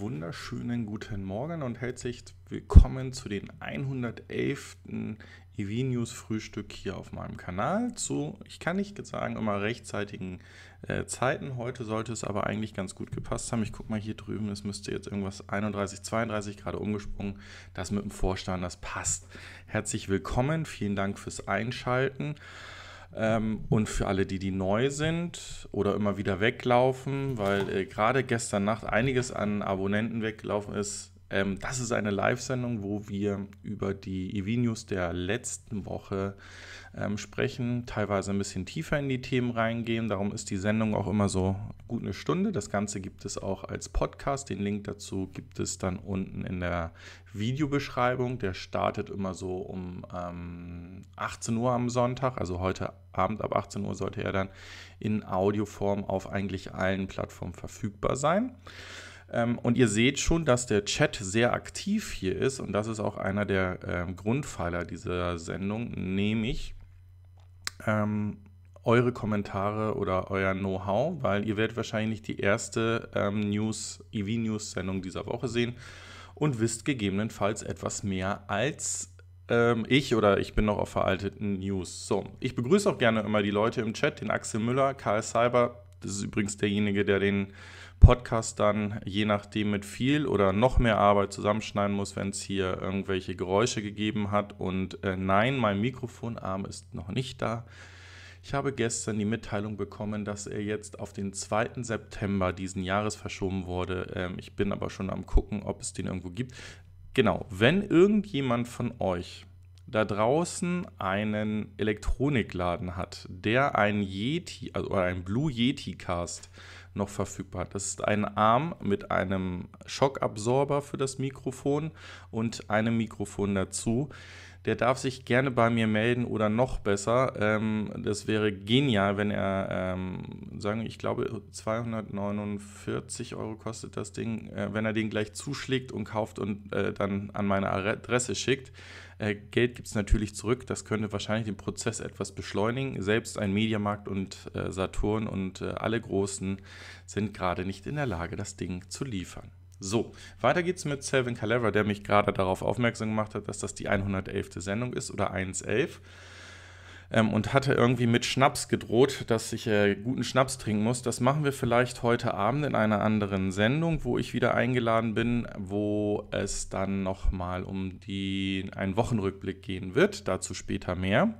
wunderschönen guten Morgen und herzlich willkommen zu den 111. EV News Frühstück hier auf meinem Kanal zu, ich kann nicht sagen, immer rechtzeitigen äh, Zeiten. Heute sollte es aber eigentlich ganz gut gepasst haben. Ich gucke mal hier drüben, es müsste jetzt irgendwas 31, 32 gerade umgesprungen. Das mit dem Vorstand, das passt. Herzlich willkommen, vielen Dank fürs Einschalten. Ähm, und für alle, die, die neu sind oder immer wieder weglaufen, weil äh, gerade gestern Nacht einiges an Abonnenten weggelaufen ist, ähm, das ist eine Live-Sendung, wo wir über die EV-News der letzten Woche ähm, sprechen, teilweise ein bisschen tiefer in die Themen reingehen. Darum ist die Sendung auch immer so gut eine Stunde. Das Ganze gibt es auch als Podcast. Den Link dazu gibt es dann unten in der Videobeschreibung. Der startet immer so um ähm, 18 Uhr am Sonntag. Also heute Abend ab 18 Uhr sollte er dann in Audioform auf eigentlich allen Plattformen verfügbar sein ähm, und ihr seht schon, dass der Chat sehr aktiv hier ist und das ist auch einer der äh, Grundpfeiler dieser Sendung, nämlich ähm, eure Kommentare oder euer Know-how, weil ihr werdet wahrscheinlich die erste ähm, News, EV-News-Sendung dieser Woche sehen und wisst gegebenenfalls etwas mehr als ähm, ich oder ich bin noch auf veralteten News. So, ich begrüße auch gerne immer die Leute im Chat, den Axel Müller, Karl Cyber, das ist übrigens derjenige, der den Podcast dann je nachdem mit viel oder noch mehr Arbeit zusammenschneiden muss, wenn es hier irgendwelche Geräusche gegeben hat. Und äh, nein, mein Mikrofonarm ist noch nicht da. Ich habe gestern die Mitteilung bekommen, dass er jetzt auf den 2. September diesen Jahres verschoben wurde. Ähm, ich bin aber schon am gucken, ob es den irgendwo gibt. Genau, wenn irgendjemand von euch da draußen einen Elektronikladen hat, der ein Yeti, also ein Blue Yeti Cast äh, noch verfügbar. Das ist ein Arm mit einem Schockabsorber für das Mikrofon und einem Mikrofon dazu. Der darf sich gerne bei mir melden oder noch besser. Ähm, das wäre genial, wenn er, ähm, sagen ich glaube, 249 Euro kostet das Ding, äh, wenn er den gleich zuschlägt und kauft und äh, dann an meine Adresse schickt. Äh, Geld gibt es natürlich zurück. Das könnte wahrscheinlich den Prozess etwas beschleunigen. Selbst ein Mediamarkt und äh, Saturn und äh, alle Großen sind gerade nicht in der Lage, das Ding zu liefern. So, weiter geht's mit Selvin Calever, der mich gerade darauf aufmerksam gemacht hat, dass das die 111. Sendung ist oder 111 ähm, und hatte irgendwie mit Schnaps gedroht, dass ich äh, guten Schnaps trinken muss. Das machen wir vielleicht heute Abend in einer anderen Sendung, wo ich wieder eingeladen bin, wo es dann nochmal um die, einen Wochenrückblick gehen wird. Dazu später mehr.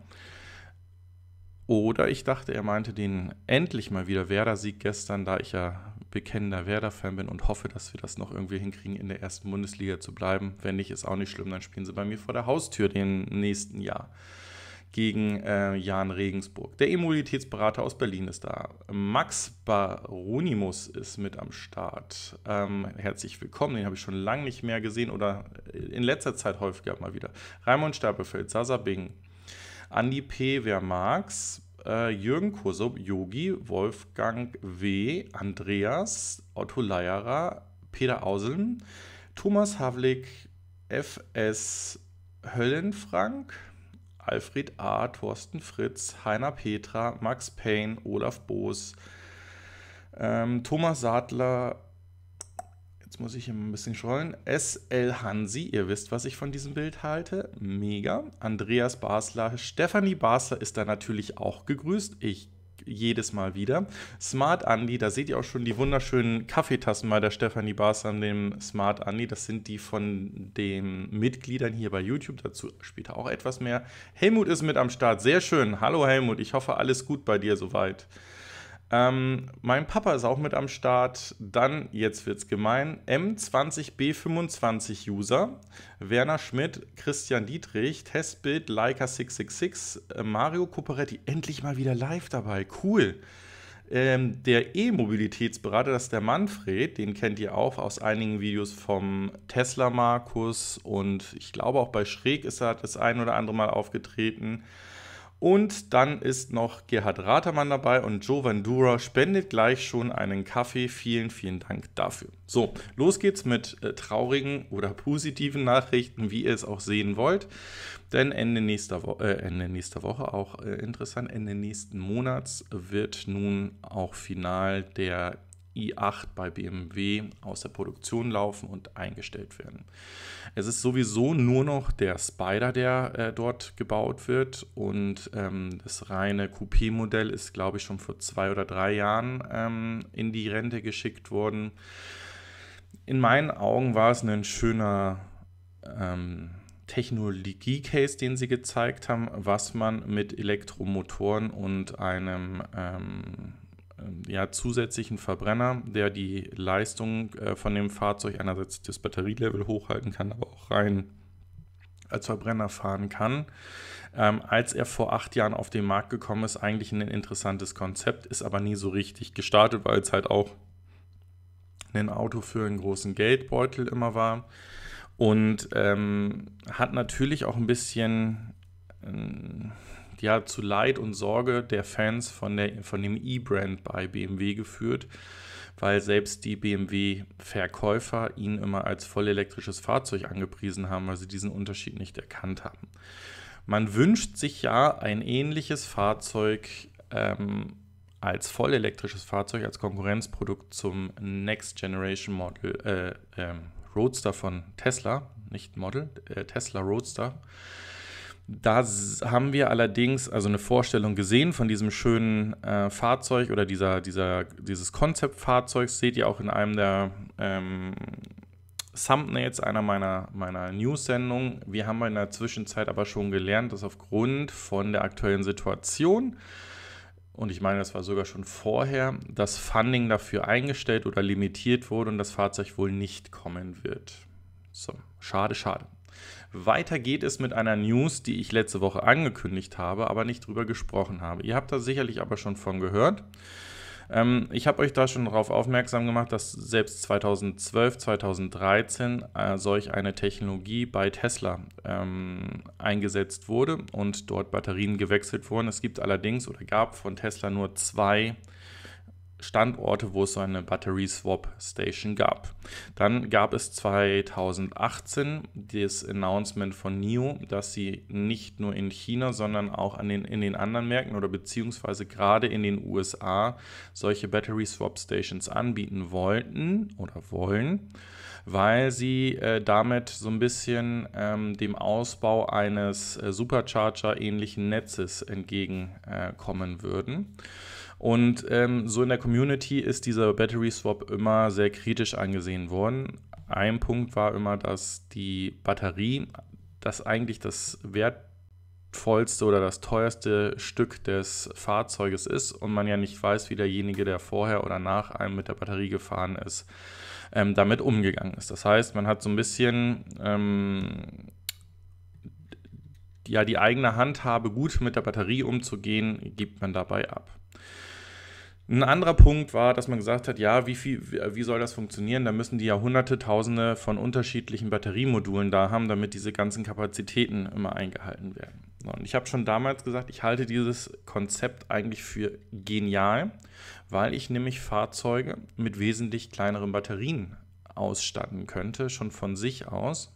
Oder ich dachte, er meinte den endlich mal wieder Werder-Sieg gestern, da ich ja bekennender Werder-Fan bin und hoffe, dass wir das noch irgendwie hinkriegen, in der ersten Bundesliga zu bleiben. Wenn nicht, ist auch nicht schlimm, dann spielen sie bei mir vor der Haustür den nächsten Jahr gegen äh, Jan Regensburg. Der E-Mobilitätsberater aus Berlin ist da. Max Baronimus ist mit am Start. Ähm, herzlich willkommen, den habe ich schon lange nicht mehr gesehen oder äh, in letzter Zeit häufiger mal wieder. Raimund Stapelfeld, Sasa Bing, Andi P., wer mag's? Äh, Jürgen Kursup, Yogi, Wolfgang W., Andreas, Otto Leierer, Peter Auseln, Thomas Havlik, FS Höllenfrank, Alfred A., Thorsten Fritz, Heiner Petra, Max Payne, Olaf Boos, ähm, Thomas Sadler, jetzt muss ich hier ein bisschen scrollen, S.L. Hansi, ihr wisst, was ich von diesem Bild halte, mega, Andreas Basler, Stefanie Basler ist da natürlich auch gegrüßt, ich jedes Mal wieder. Smart Andy, da seht ihr auch schon die wunderschönen Kaffeetassen bei der Stefanie Bars an dem Smart Andy. Das sind die von den Mitgliedern hier bei YouTube. Dazu später auch etwas mehr. Helmut ist mit am Start. Sehr schön. Hallo Helmut, ich hoffe, alles gut bei dir soweit. Ähm, mein Papa ist auch mit am Start. Dann, jetzt wird's gemein, M20B25-User, Werner Schmidt, Christian Dietrich, Testbild, Leica666, äh, Mario Coperetti, endlich mal wieder live dabei. Cool. Ähm, der E-Mobilitätsberater, das ist der Manfred, den kennt ihr auch aus einigen Videos vom Tesla Markus und ich glaube auch bei Schräg ist er das ein oder andere Mal aufgetreten. Und dann ist noch Gerhard Ratermann dabei und Joe Vandura spendet gleich schon einen Kaffee. Vielen, vielen Dank dafür. So, los geht's mit äh, traurigen oder positiven Nachrichten, wie ihr es auch sehen wollt. Denn Ende nächster, Wo äh, Ende nächster Woche, auch äh, interessant, Ende nächsten Monats wird nun auch final der i8 bei BMW aus der Produktion laufen und eingestellt werden. Es ist sowieso nur noch der Spider, der äh, dort gebaut wird. Und ähm, das reine Coupé-Modell ist, glaube ich, schon vor zwei oder drei Jahren ähm, in die Rente geschickt worden. In meinen Augen war es ein schöner ähm, Technologie-Case, den sie gezeigt haben, was man mit Elektromotoren und einem ähm, ähm, ja, zusätzlichen Verbrenner, der die Leistung äh, von dem Fahrzeug einerseits das Batterielevel hochhalten kann, aber auch rein als Verbrenner fahren kann. Ähm, als er vor acht Jahren auf den Markt gekommen ist, eigentlich ein interessantes Konzept, ist aber nie so richtig gestartet, weil es halt auch ein Auto für einen großen Geldbeutel immer war. Und ähm, hat natürlich auch ein bisschen ähm, ja, zu Leid und Sorge der Fans von, der, von dem E-Brand bei BMW geführt, weil selbst die BMW-Verkäufer ihn immer als vollelektrisches Fahrzeug angepriesen haben, weil sie diesen Unterschied nicht erkannt haben. Man wünscht sich ja ein ähnliches Fahrzeug ähm, als vollelektrisches Fahrzeug, als Konkurrenzprodukt zum Next Generation Model, äh, äh, Roadster von Tesla, nicht Model, äh, Tesla Roadster da haben wir allerdings also eine Vorstellung gesehen von diesem schönen äh, Fahrzeug oder dieser, dieser, dieses Konzeptfahrzeugs. Seht ihr auch in einem der ähm, Thumbnails einer meiner, meiner News-Sendungen. Wir haben in der Zwischenzeit aber schon gelernt, dass aufgrund von der aktuellen Situation, und ich meine, das war sogar schon vorher, das Funding dafür eingestellt oder limitiert wurde und das Fahrzeug wohl nicht kommen wird. So, schade, schade. Weiter geht es mit einer News, die ich letzte Woche angekündigt habe, aber nicht drüber gesprochen habe. Ihr habt da sicherlich aber schon von gehört ähm, ich habe euch da schon darauf aufmerksam gemacht, dass selbst 2012, 2013 äh, solch eine Technologie bei Tesla ähm, eingesetzt wurde und dort Batterien gewechselt wurden. Es gibt allerdings oder gab von Tesla nur zwei Standorte, wo es so eine Swap station gab. Dann gab es 2018 das Announcement von NIO, dass sie nicht nur in China, sondern auch an den, in den anderen Märkten oder beziehungsweise gerade in den USA solche Battery-Swap-Stations anbieten wollten oder wollen, weil sie äh, damit so ein bisschen ähm, dem Ausbau eines äh, Supercharger-ähnlichen Netzes entgegenkommen äh, würden. Und ähm, so in der Community ist dieser Battery Swap immer sehr kritisch angesehen worden. Ein Punkt war immer, dass die Batterie, das eigentlich das wertvollste oder das teuerste Stück des Fahrzeuges ist und man ja nicht weiß, wie derjenige, der vorher oder nach einem mit der Batterie gefahren ist, ähm, damit umgegangen ist. Das heißt, man hat so ein bisschen... Ähm, ja, die eigene Handhabe, gut mit der Batterie umzugehen, gibt man dabei ab. Ein anderer Punkt war, dass man gesagt hat, ja, wie, viel, wie soll das funktionieren? Da müssen die ja hunderte, tausende von unterschiedlichen Batteriemodulen da haben, damit diese ganzen Kapazitäten immer eingehalten werden. Und ich habe schon damals gesagt, ich halte dieses Konzept eigentlich für genial, weil ich nämlich Fahrzeuge mit wesentlich kleineren Batterien ausstatten könnte, schon von sich aus,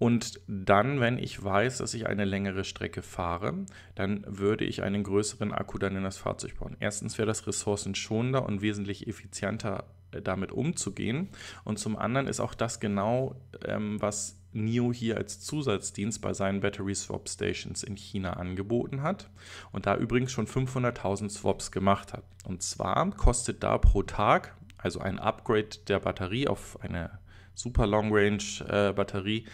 und dann, wenn ich weiß, dass ich eine längere Strecke fahre, dann würde ich einen größeren Akku dann in das Fahrzeug bauen. Erstens wäre das ressourcenschonender und wesentlich effizienter äh, damit umzugehen. Und zum anderen ist auch das genau, ähm, was NIO hier als Zusatzdienst bei seinen Battery Swap Stations in China angeboten hat und da übrigens schon 500.000 Swaps gemacht hat. Und zwar kostet da pro Tag, also ein Upgrade der Batterie auf eine super Long Range äh, Batterie,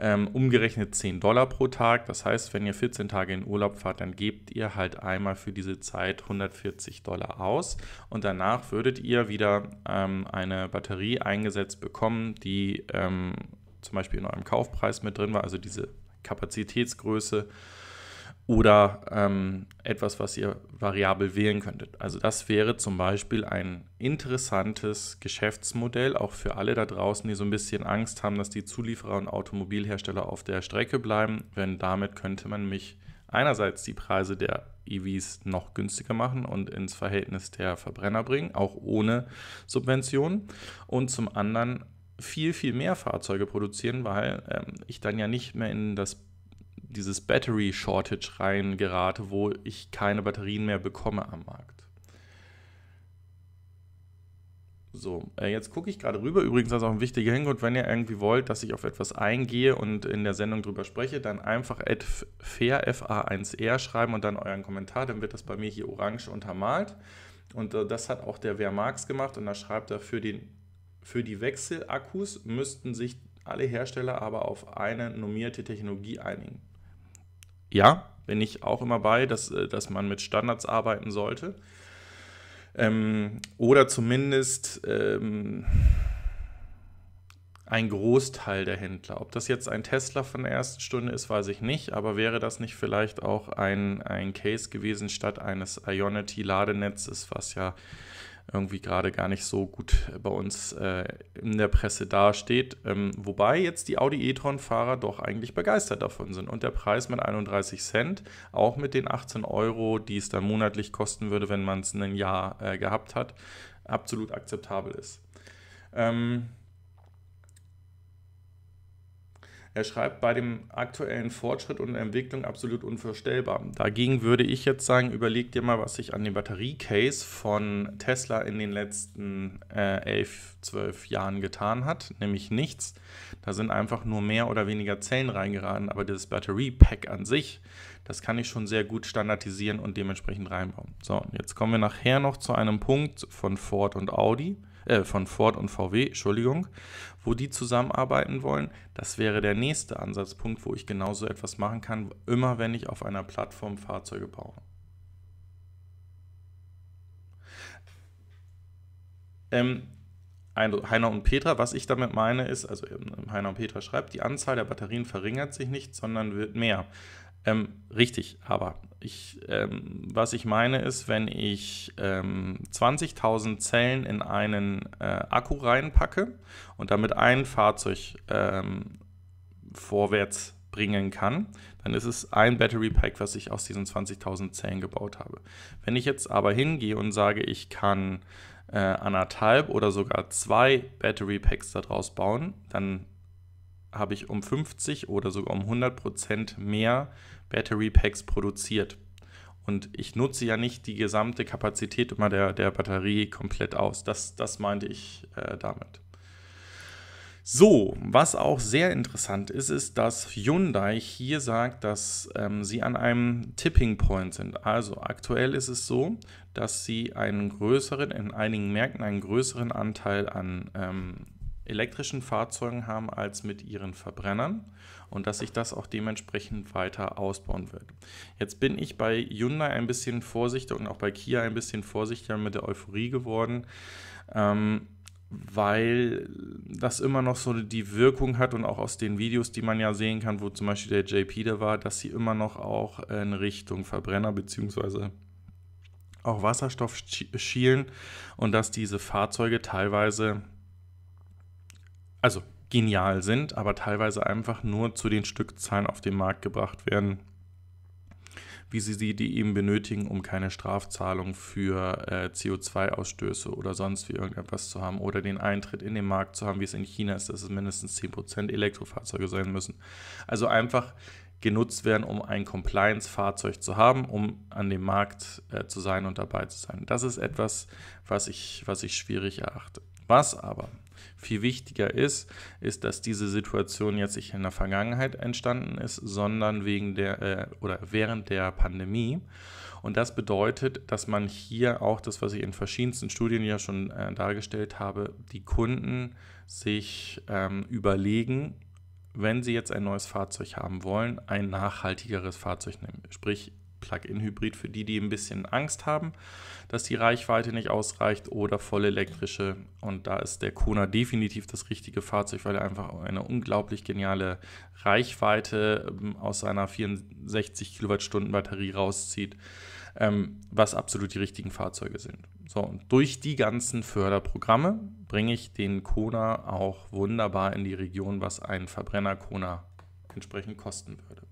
ähm, umgerechnet 10 Dollar pro Tag. Das heißt, wenn ihr 14 Tage in Urlaub fahrt, dann gebt ihr halt einmal für diese Zeit 140 Dollar aus und danach würdet ihr wieder ähm, eine Batterie eingesetzt bekommen, die ähm, zum Beispiel in eurem Kaufpreis mit drin war, also diese Kapazitätsgröße oder ähm, etwas, was ihr variabel wählen könntet. Also das wäre zum Beispiel ein interessantes Geschäftsmodell, auch für alle da draußen, die so ein bisschen Angst haben, dass die Zulieferer und Automobilhersteller auf der Strecke bleiben. denn damit könnte man mich einerseits die Preise der EVs noch günstiger machen und ins Verhältnis der Verbrenner bringen, auch ohne Subventionen. Und zum anderen viel, viel mehr Fahrzeuge produzieren, weil ähm, ich dann ja nicht mehr in das dieses Battery Shortage reingerate, wo ich keine Batterien mehr bekomme am Markt. So, äh, jetzt gucke ich gerade rüber. Übrigens, das also ist auch ein wichtiger Hinweis, wenn ihr irgendwie wollt, dass ich auf etwas eingehe und in der Sendung drüber spreche, dann einfach fairfa1r schreiben und dann euren Kommentar. Dann wird das bei mir hier orange untermalt. Und äh, das hat auch der Wer Wehrmarx gemacht und da schreibt er, für, den, für die Wechselakkus müssten sich alle Hersteller aber auf eine normierte Technologie einigen ja, bin ich auch immer bei, dass, äh, dass man mit Standards arbeiten sollte. Ähm, oder zumindest ähm, ein Großteil der Händler. Ob das jetzt ein Tesla von der ersten Stunde ist, weiß ich nicht, aber wäre das nicht vielleicht auch ein, ein Case gewesen statt eines Ionity-Ladenetzes, was ja irgendwie gerade gar nicht so gut äh, bei uns äh, in der Presse dasteht. Ähm, wobei jetzt die Audi e-tron-Fahrer doch eigentlich begeistert davon sind. Und der Preis mit 31 Cent, auch mit den 18 Euro, die es dann monatlich kosten würde, wenn man es ein Jahr äh, gehabt hat, absolut akzeptabel ist. Ähm, Er schreibt bei dem aktuellen Fortschritt und Entwicklung absolut unvorstellbar. Dagegen würde ich jetzt sagen, überleg dir mal, was sich an dem Batteriecase von Tesla in den letzten äh, elf, zwölf Jahren getan hat, nämlich nichts. Da sind einfach nur mehr oder weniger Zellen reingeraten, aber das Batteriepack an sich, das kann ich schon sehr gut standardisieren und dementsprechend reinbauen. So, jetzt kommen wir nachher noch zu einem Punkt von Ford und Audi äh, von Ford und VW, Entschuldigung, wo die zusammenarbeiten wollen. Das wäre der nächste Ansatzpunkt, wo ich genauso etwas machen kann, immer wenn ich auf einer Plattform Fahrzeuge baue. Ähm, Heiner und Petra, was ich damit meine, ist, also ähm, Heiner und Petra schreibt, die Anzahl der Batterien verringert sich nicht, sondern wird mehr. Ähm, richtig, aber ich, ähm, was ich meine ist, wenn ich ähm, 20.000 Zellen in einen äh, Akku reinpacke und damit ein Fahrzeug ähm, vorwärts bringen kann, dann ist es ein Battery Pack, was ich aus diesen 20.000 Zellen gebaut habe. Wenn ich jetzt aber hingehe und sage, ich kann äh, anderthalb oder sogar zwei Battery Packs daraus bauen, dann habe ich um 50 oder sogar um 100 Prozent mehr Battery Packs produziert. Und ich nutze ja nicht die gesamte Kapazität immer der, der Batterie komplett aus. Das, das meinte ich äh, damit. So, was auch sehr interessant ist, ist, dass Hyundai hier sagt, dass ähm, sie an einem Tipping Point sind. Also aktuell ist es so, dass sie einen größeren, in einigen Märkten einen größeren Anteil an ähm, elektrischen Fahrzeugen haben als mit ihren Verbrennern und dass sich das auch dementsprechend weiter ausbauen wird. Jetzt bin ich bei Hyundai ein bisschen vorsichtig und auch bei Kia ein bisschen vorsichtiger mit der Euphorie geworden. Ähm, weil das immer noch so die Wirkung hat und auch aus den Videos, die man ja sehen kann, wo zum Beispiel der JP da war, dass sie immer noch auch in Richtung Verbrenner bzw auch Wasserstoff schielen und dass diese Fahrzeuge teilweise also genial sind, aber teilweise einfach nur zu den Stückzahlen auf den Markt gebracht werden, wie sie sie die eben benötigen, um keine Strafzahlung für äh, CO2-Ausstöße oder sonst wie irgendetwas zu haben oder den Eintritt in den Markt zu haben, wie es in China ist, dass es mindestens 10% Elektrofahrzeuge sein müssen. Also einfach genutzt werden, um ein Compliance-Fahrzeug zu haben, um an dem Markt äh, zu sein und dabei zu sein. Das ist etwas, was ich, was ich schwierig erachte. Was aber viel wichtiger ist, ist, dass diese Situation jetzt nicht in der Vergangenheit entstanden ist, sondern wegen der äh, oder während der Pandemie. Und das bedeutet, dass man hier auch das, was ich in verschiedensten Studien ja schon äh, dargestellt habe, die Kunden sich ähm, überlegen, wenn Sie jetzt ein neues Fahrzeug haben wollen, ein nachhaltigeres Fahrzeug nehmen. Sprich, Plug-in-Hybrid für die, die ein bisschen Angst haben, dass die Reichweite nicht ausreicht oder voll elektrische. Und da ist der Kona definitiv das richtige Fahrzeug, weil er einfach eine unglaublich geniale Reichweite ähm, aus seiner 64 Kilowattstunden Batterie rauszieht, ähm, was absolut die richtigen Fahrzeuge sind. So, und durch die ganzen Förderprogramme bringe ich den Kona auch wunderbar in die Region, was ein Verbrenner Kona entsprechend kosten würde.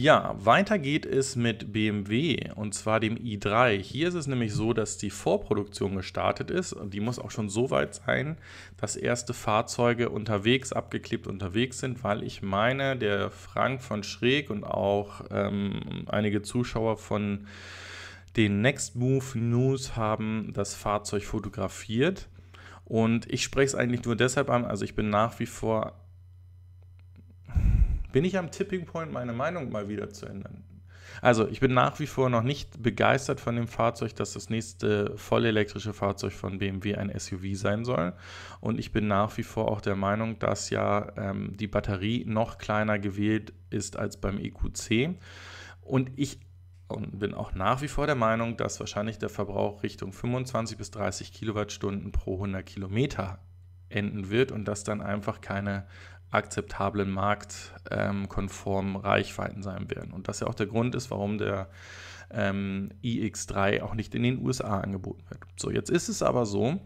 Ja, weiter geht es mit BMW und zwar dem i3. Hier ist es nämlich so, dass die Vorproduktion gestartet ist und die muss auch schon so weit sein, dass erste Fahrzeuge unterwegs, abgeklebt unterwegs sind, weil ich meine, der Frank von Schräg und auch ähm, einige Zuschauer von den Next Move News haben das Fahrzeug fotografiert. Und ich spreche es eigentlich nur deshalb an, also ich bin nach wie vor bin ich am Tipping Point, meine Meinung mal wieder zu ändern. Also, ich bin nach wie vor noch nicht begeistert von dem Fahrzeug, dass das nächste vollelektrische Fahrzeug von BMW ein SUV sein soll. Und ich bin nach wie vor auch der Meinung, dass ja ähm, die Batterie noch kleiner gewählt ist als beim EQC. Und ich und bin auch nach wie vor der Meinung, dass wahrscheinlich der Verbrauch Richtung 25 bis 30 Kilowattstunden pro 100 Kilometer enden wird und dass dann einfach keine akzeptablen, marktkonformen ähm, Reichweiten sein werden. Und das ja auch der Grund ist, warum der ähm, iX3 auch nicht in den USA angeboten wird. So, jetzt ist es aber so,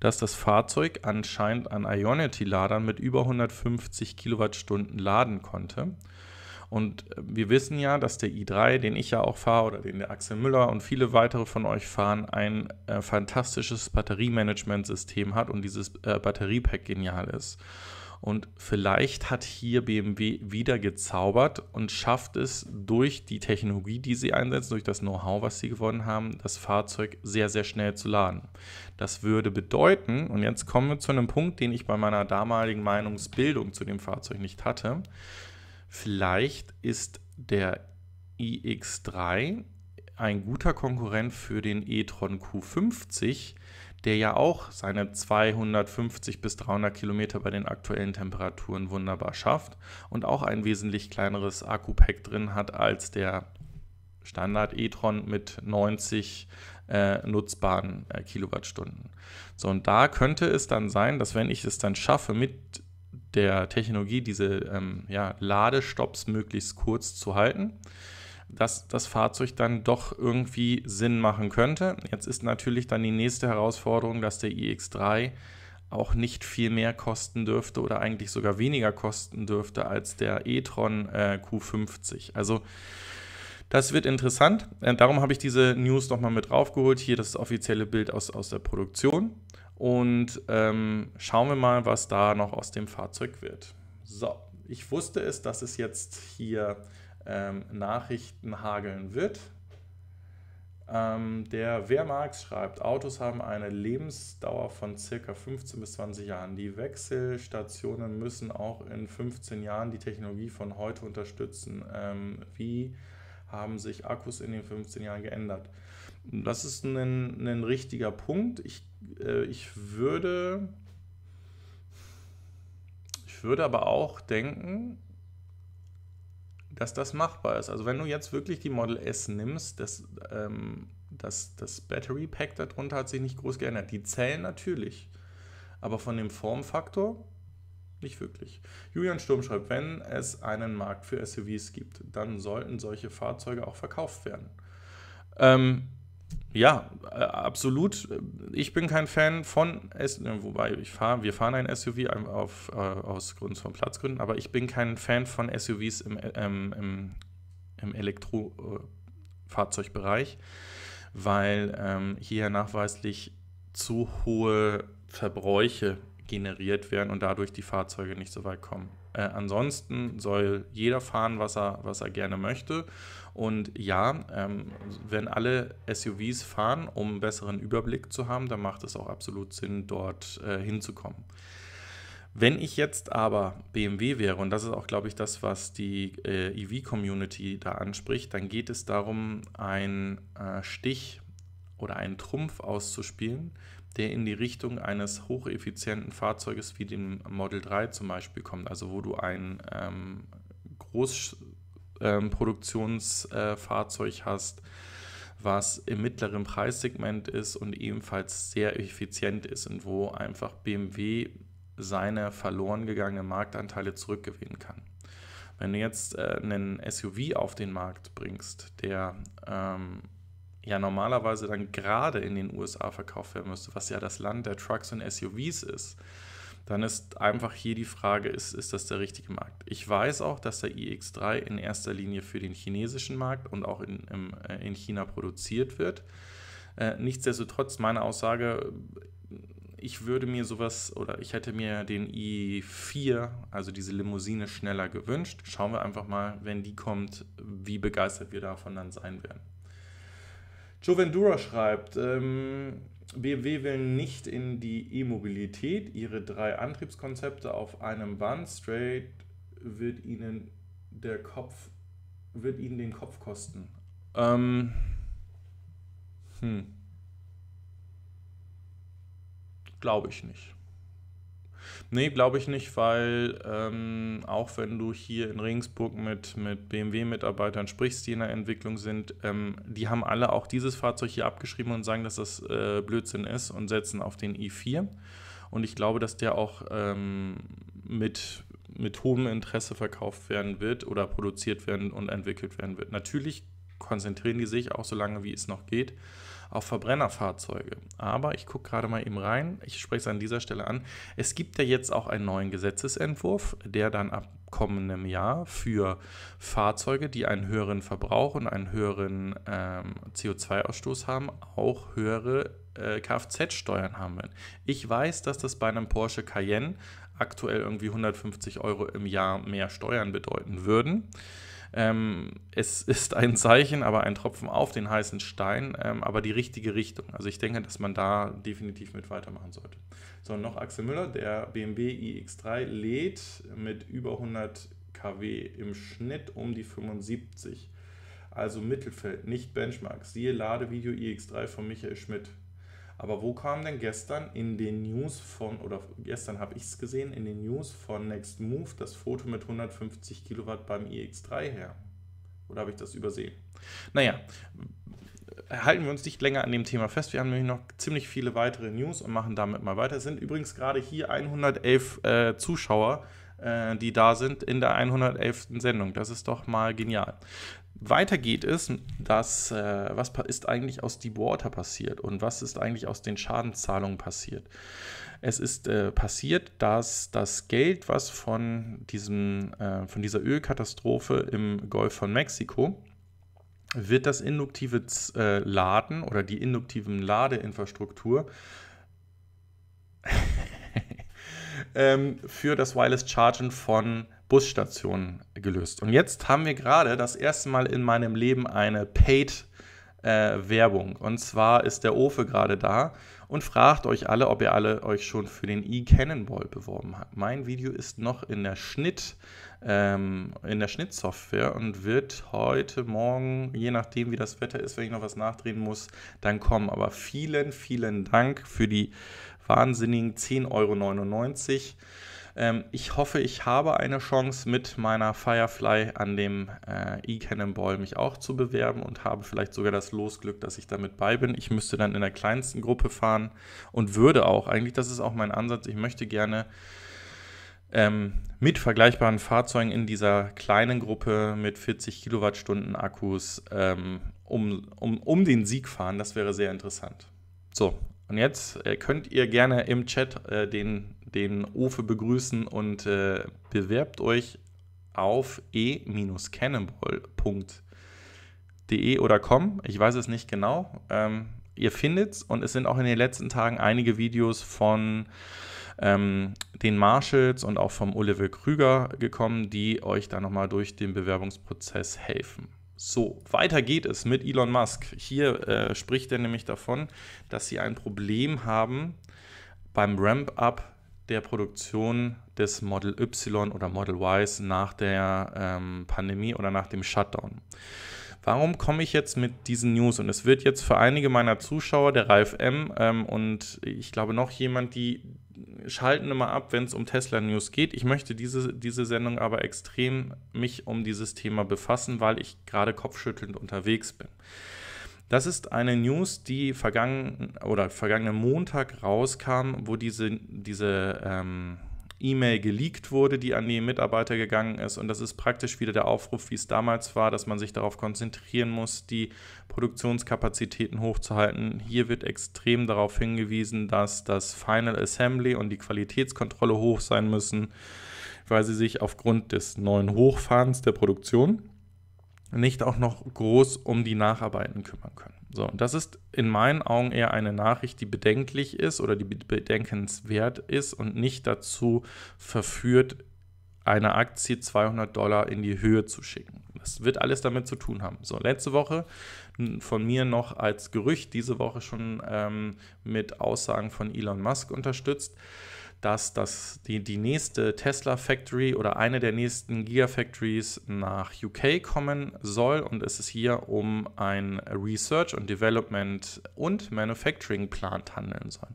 dass das Fahrzeug anscheinend an Ionity-Ladern mit über 150 Kilowattstunden laden konnte. Und äh, wir wissen ja, dass der i3, den ich ja auch fahre oder den der Axel Müller und viele weitere von euch fahren, ein äh, fantastisches Batteriemanagementsystem hat und dieses äh, Batteriepack genial ist. Und vielleicht hat hier BMW wieder gezaubert und schafft es durch die Technologie, die sie einsetzen, durch das Know-how, was sie gewonnen haben, das Fahrzeug sehr, sehr schnell zu laden. Das würde bedeuten, und jetzt kommen wir zu einem Punkt, den ich bei meiner damaligen Meinungsbildung zu dem Fahrzeug nicht hatte, vielleicht ist der iX3 ein guter Konkurrent für den e-tron Q50, der ja auch seine 250 bis 300 Kilometer bei den aktuellen Temperaturen wunderbar schafft und auch ein wesentlich kleineres Akku-Pack drin hat als der Standard e-tron mit 90 äh, nutzbaren äh, Kilowattstunden. So, und da könnte es dann sein, dass wenn ich es dann schaffe, mit der Technologie diese ähm, ja, Ladestopps möglichst kurz zu halten, dass das Fahrzeug dann doch irgendwie Sinn machen könnte. Jetzt ist natürlich dann die nächste Herausforderung, dass der iX3 auch nicht viel mehr kosten dürfte oder eigentlich sogar weniger kosten dürfte als der e-tron äh, Q50. Also das wird interessant. Äh, darum habe ich diese News nochmal mit draufgeholt. Hier das offizielle Bild aus, aus der Produktion. Und ähm, schauen wir mal, was da noch aus dem Fahrzeug wird. So, ich wusste es, dass es jetzt hier ähm, Nachrichten hageln wird. Ähm, der Wehrmarx schreibt, Autos haben eine Lebensdauer von circa 15 bis 20 Jahren. Die Wechselstationen müssen auch in 15 Jahren die Technologie von heute unterstützen. Ähm, wie haben sich Akkus in den 15 Jahren geändert? Das ist ein, ein richtiger Punkt. Ich, äh, ich würde... Ich würde aber auch denken, dass das machbar ist. Also wenn du jetzt wirklich die Model S nimmst, das, ähm, das, das Battery Pack darunter hat sich nicht groß geändert. Die Zellen natürlich, aber von dem Formfaktor nicht wirklich. Julian Sturm schreibt, wenn es einen Markt für SUVs gibt, dann sollten solche Fahrzeuge auch verkauft werden. Ähm, ja, äh, absolut. Ich bin kein Fan von SUV, äh, wobei ich fahr, wir fahren ein SUV auf, äh, aus Gründen von Platzgründen, aber ich bin kein Fan von SUVs im, äh, ähm, im, im Elektrofahrzeugbereich, weil ähm, hier nachweislich zu hohe Verbräuche generiert werden und dadurch die Fahrzeuge nicht so weit kommen. Äh, ansonsten soll jeder fahren, was er, was er gerne möchte. Und ja, ähm, wenn alle SUVs fahren, um einen besseren Überblick zu haben, dann macht es auch absolut Sinn, dort äh, hinzukommen. Wenn ich jetzt aber BMW wäre, und das ist auch, glaube ich, das, was die äh, EV-Community da anspricht, dann geht es darum, einen äh, Stich oder einen Trumpf auszuspielen, der in die Richtung eines hocheffizienten Fahrzeuges wie dem Model 3 zum Beispiel kommt, also wo du ein ähm, Großproduktionsfahrzeug ähm, äh, hast, was im mittleren Preissegment ist und ebenfalls sehr effizient ist und wo einfach BMW seine verloren gegangenen Marktanteile zurückgewinnen kann. Wenn du jetzt äh, einen SUV auf den Markt bringst, der ähm, ja normalerweise dann gerade in den USA verkauft werden müsste, was ja das Land der Trucks und SUVs ist, dann ist einfach hier die Frage, ist, ist das der richtige Markt? Ich weiß auch, dass der e iX3 in erster Linie für den chinesischen Markt und auch in, im, äh, in China produziert wird. Äh, nichtsdestotrotz, meine Aussage, ich würde mir sowas oder ich hätte mir den e i4, also diese Limousine, schneller gewünscht. Schauen wir einfach mal, wenn die kommt, wie begeistert wir davon dann sein werden. Joe Vendura schreibt, ähm, BMW will nicht in die E-Mobilität. Ihre drei Antriebskonzepte auf einem Band straight wird ihnen der Kopf wird ihnen den Kopf kosten. Ähm, hm. Glaube ich nicht. Nee, glaube ich nicht, weil ähm, auch wenn du hier in Regensburg mit, mit BMW-Mitarbeitern sprichst, die in der Entwicklung sind, ähm, die haben alle auch dieses Fahrzeug hier abgeschrieben und sagen, dass das äh, Blödsinn ist und setzen auf den i4. Und ich glaube, dass der auch ähm, mit mit hohem Interesse verkauft werden wird oder produziert werden und entwickelt werden wird. Natürlich konzentrieren die sich auch so lange, wie es noch geht auf Verbrennerfahrzeuge. Aber ich gucke gerade mal eben rein, ich spreche es an dieser Stelle an. Es gibt ja jetzt auch einen neuen Gesetzesentwurf, der dann ab kommendem Jahr für Fahrzeuge, die einen höheren Verbrauch und einen höheren ähm, CO2-Ausstoß haben, auch höhere äh, Kfz-Steuern haben werden. Ich weiß, dass das bei einem Porsche Cayenne aktuell irgendwie 150 Euro im Jahr mehr Steuern bedeuten würden. Ähm, es ist ein Zeichen, aber ein Tropfen auf den heißen Stein, ähm, aber die richtige Richtung. Also ich denke, dass man da definitiv mit weitermachen sollte. So, noch Axel Müller, der BMW iX3 lädt mit über 100 kW im Schnitt um die 75. Also Mittelfeld, nicht Benchmark. Siehe Ladevideo iX3 von Michael Schmidt. Aber wo kam denn gestern in den News von, oder gestern habe ich es gesehen, in den News von Next Move das Foto mit 150 Kilowatt beim e iX3 her? Oder habe ich das übersehen? Naja, halten wir uns nicht länger an dem Thema fest. Wir haben nämlich noch ziemlich viele weitere News und machen damit mal weiter. Es sind übrigens gerade hier 111 äh, Zuschauer, äh, die da sind in der 111. Sendung. Das ist doch mal genial. Weiter geht es, dass, äh, was ist eigentlich aus Deepwater passiert und was ist eigentlich aus den Schadenszahlungen passiert. Es ist äh, passiert, dass das Geld, was von, diesem, äh, von dieser Ölkatastrophe im Golf von Mexiko, wird das induktive äh, Laden oder die induktiven Ladeinfrastruktur ähm, für das Wireless Chargen von Busstation gelöst. Und jetzt haben wir gerade das erste Mal in meinem Leben eine Paid-Werbung. Äh, und zwar ist der Ofe gerade da und fragt euch alle, ob ihr alle euch schon für den e-Cannonball beworben habt. Mein Video ist noch in der Schnitt, ähm, in der Schnittsoftware und wird heute Morgen, je nachdem wie das Wetter ist, wenn ich noch was nachdrehen muss, dann kommen. Aber vielen, vielen Dank für die wahnsinnigen 10,99 Euro. Ähm, ich hoffe, ich habe eine Chance mit meiner Firefly an dem äh, E-Cannonball mich auch zu bewerben und habe vielleicht sogar das Losglück, dass ich damit bei bin. Ich müsste dann in der kleinsten Gruppe fahren und würde auch, eigentlich, das ist auch mein Ansatz, ich möchte gerne ähm, mit vergleichbaren Fahrzeugen in dieser kleinen Gruppe mit 40 Kilowattstunden Akkus ähm, um, um, um den Sieg fahren. Das wäre sehr interessant. So, und jetzt äh, könnt ihr gerne im Chat äh, den den Ofe begrüßen und äh, bewerbt euch auf e-cannonball.de oder com. Ich weiß es nicht genau. Ähm, ihr es und es sind auch in den letzten Tagen einige Videos von ähm, den Marshalls und auch vom Oliver Krüger gekommen, die euch da nochmal durch den Bewerbungsprozess helfen. So, weiter geht es mit Elon Musk. Hier äh, spricht er nämlich davon, dass sie ein Problem haben beim Ramp-up der Produktion des Model Y oder Model Ys nach der ähm, Pandemie oder nach dem Shutdown. Warum komme ich jetzt mit diesen News? Und es wird jetzt für einige meiner Zuschauer, der Ralf M. Ähm, und ich glaube noch jemand, die schalten immer ab, wenn es um Tesla-News geht. Ich möchte diese, diese Sendung aber extrem mich um dieses Thema befassen, weil ich gerade kopfschüttelnd unterwegs bin. Das ist eine News, die vergangen oder vergangenen Montag rauskam, wo diese, diese ähm, E-Mail geleakt wurde, die an die Mitarbeiter gegangen ist. Und das ist praktisch wieder der Aufruf, wie es damals war, dass man sich darauf konzentrieren muss, die Produktionskapazitäten hochzuhalten. Hier wird extrem darauf hingewiesen, dass das Final Assembly und die Qualitätskontrolle hoch sein müssen, weil sie sich aufgrund des neuen Hochfahrens der Produktion nicht auch noch groß um die Nacharbeiten kümmern können. So, und das ist in meinen Augen eher eine Nachricht, die bedenklich ist oder die bedenkenswert ist und nicht dazu verführt, eine Aktie 200 Dollar in die Höhe zu schicken. Das wird alles damit zu tun haben. So, letzte Woche von mir noch als Gerücht, diese Woche schon ähm, mit Aussagen von Elon Musk unterstützt dass das, die, die nächste Tesla Factory oder eine der nächsten Gigafactories nach UK kommen soll. Und es ist hier um ein Research und Development und Manufacturing Plant handeln soll.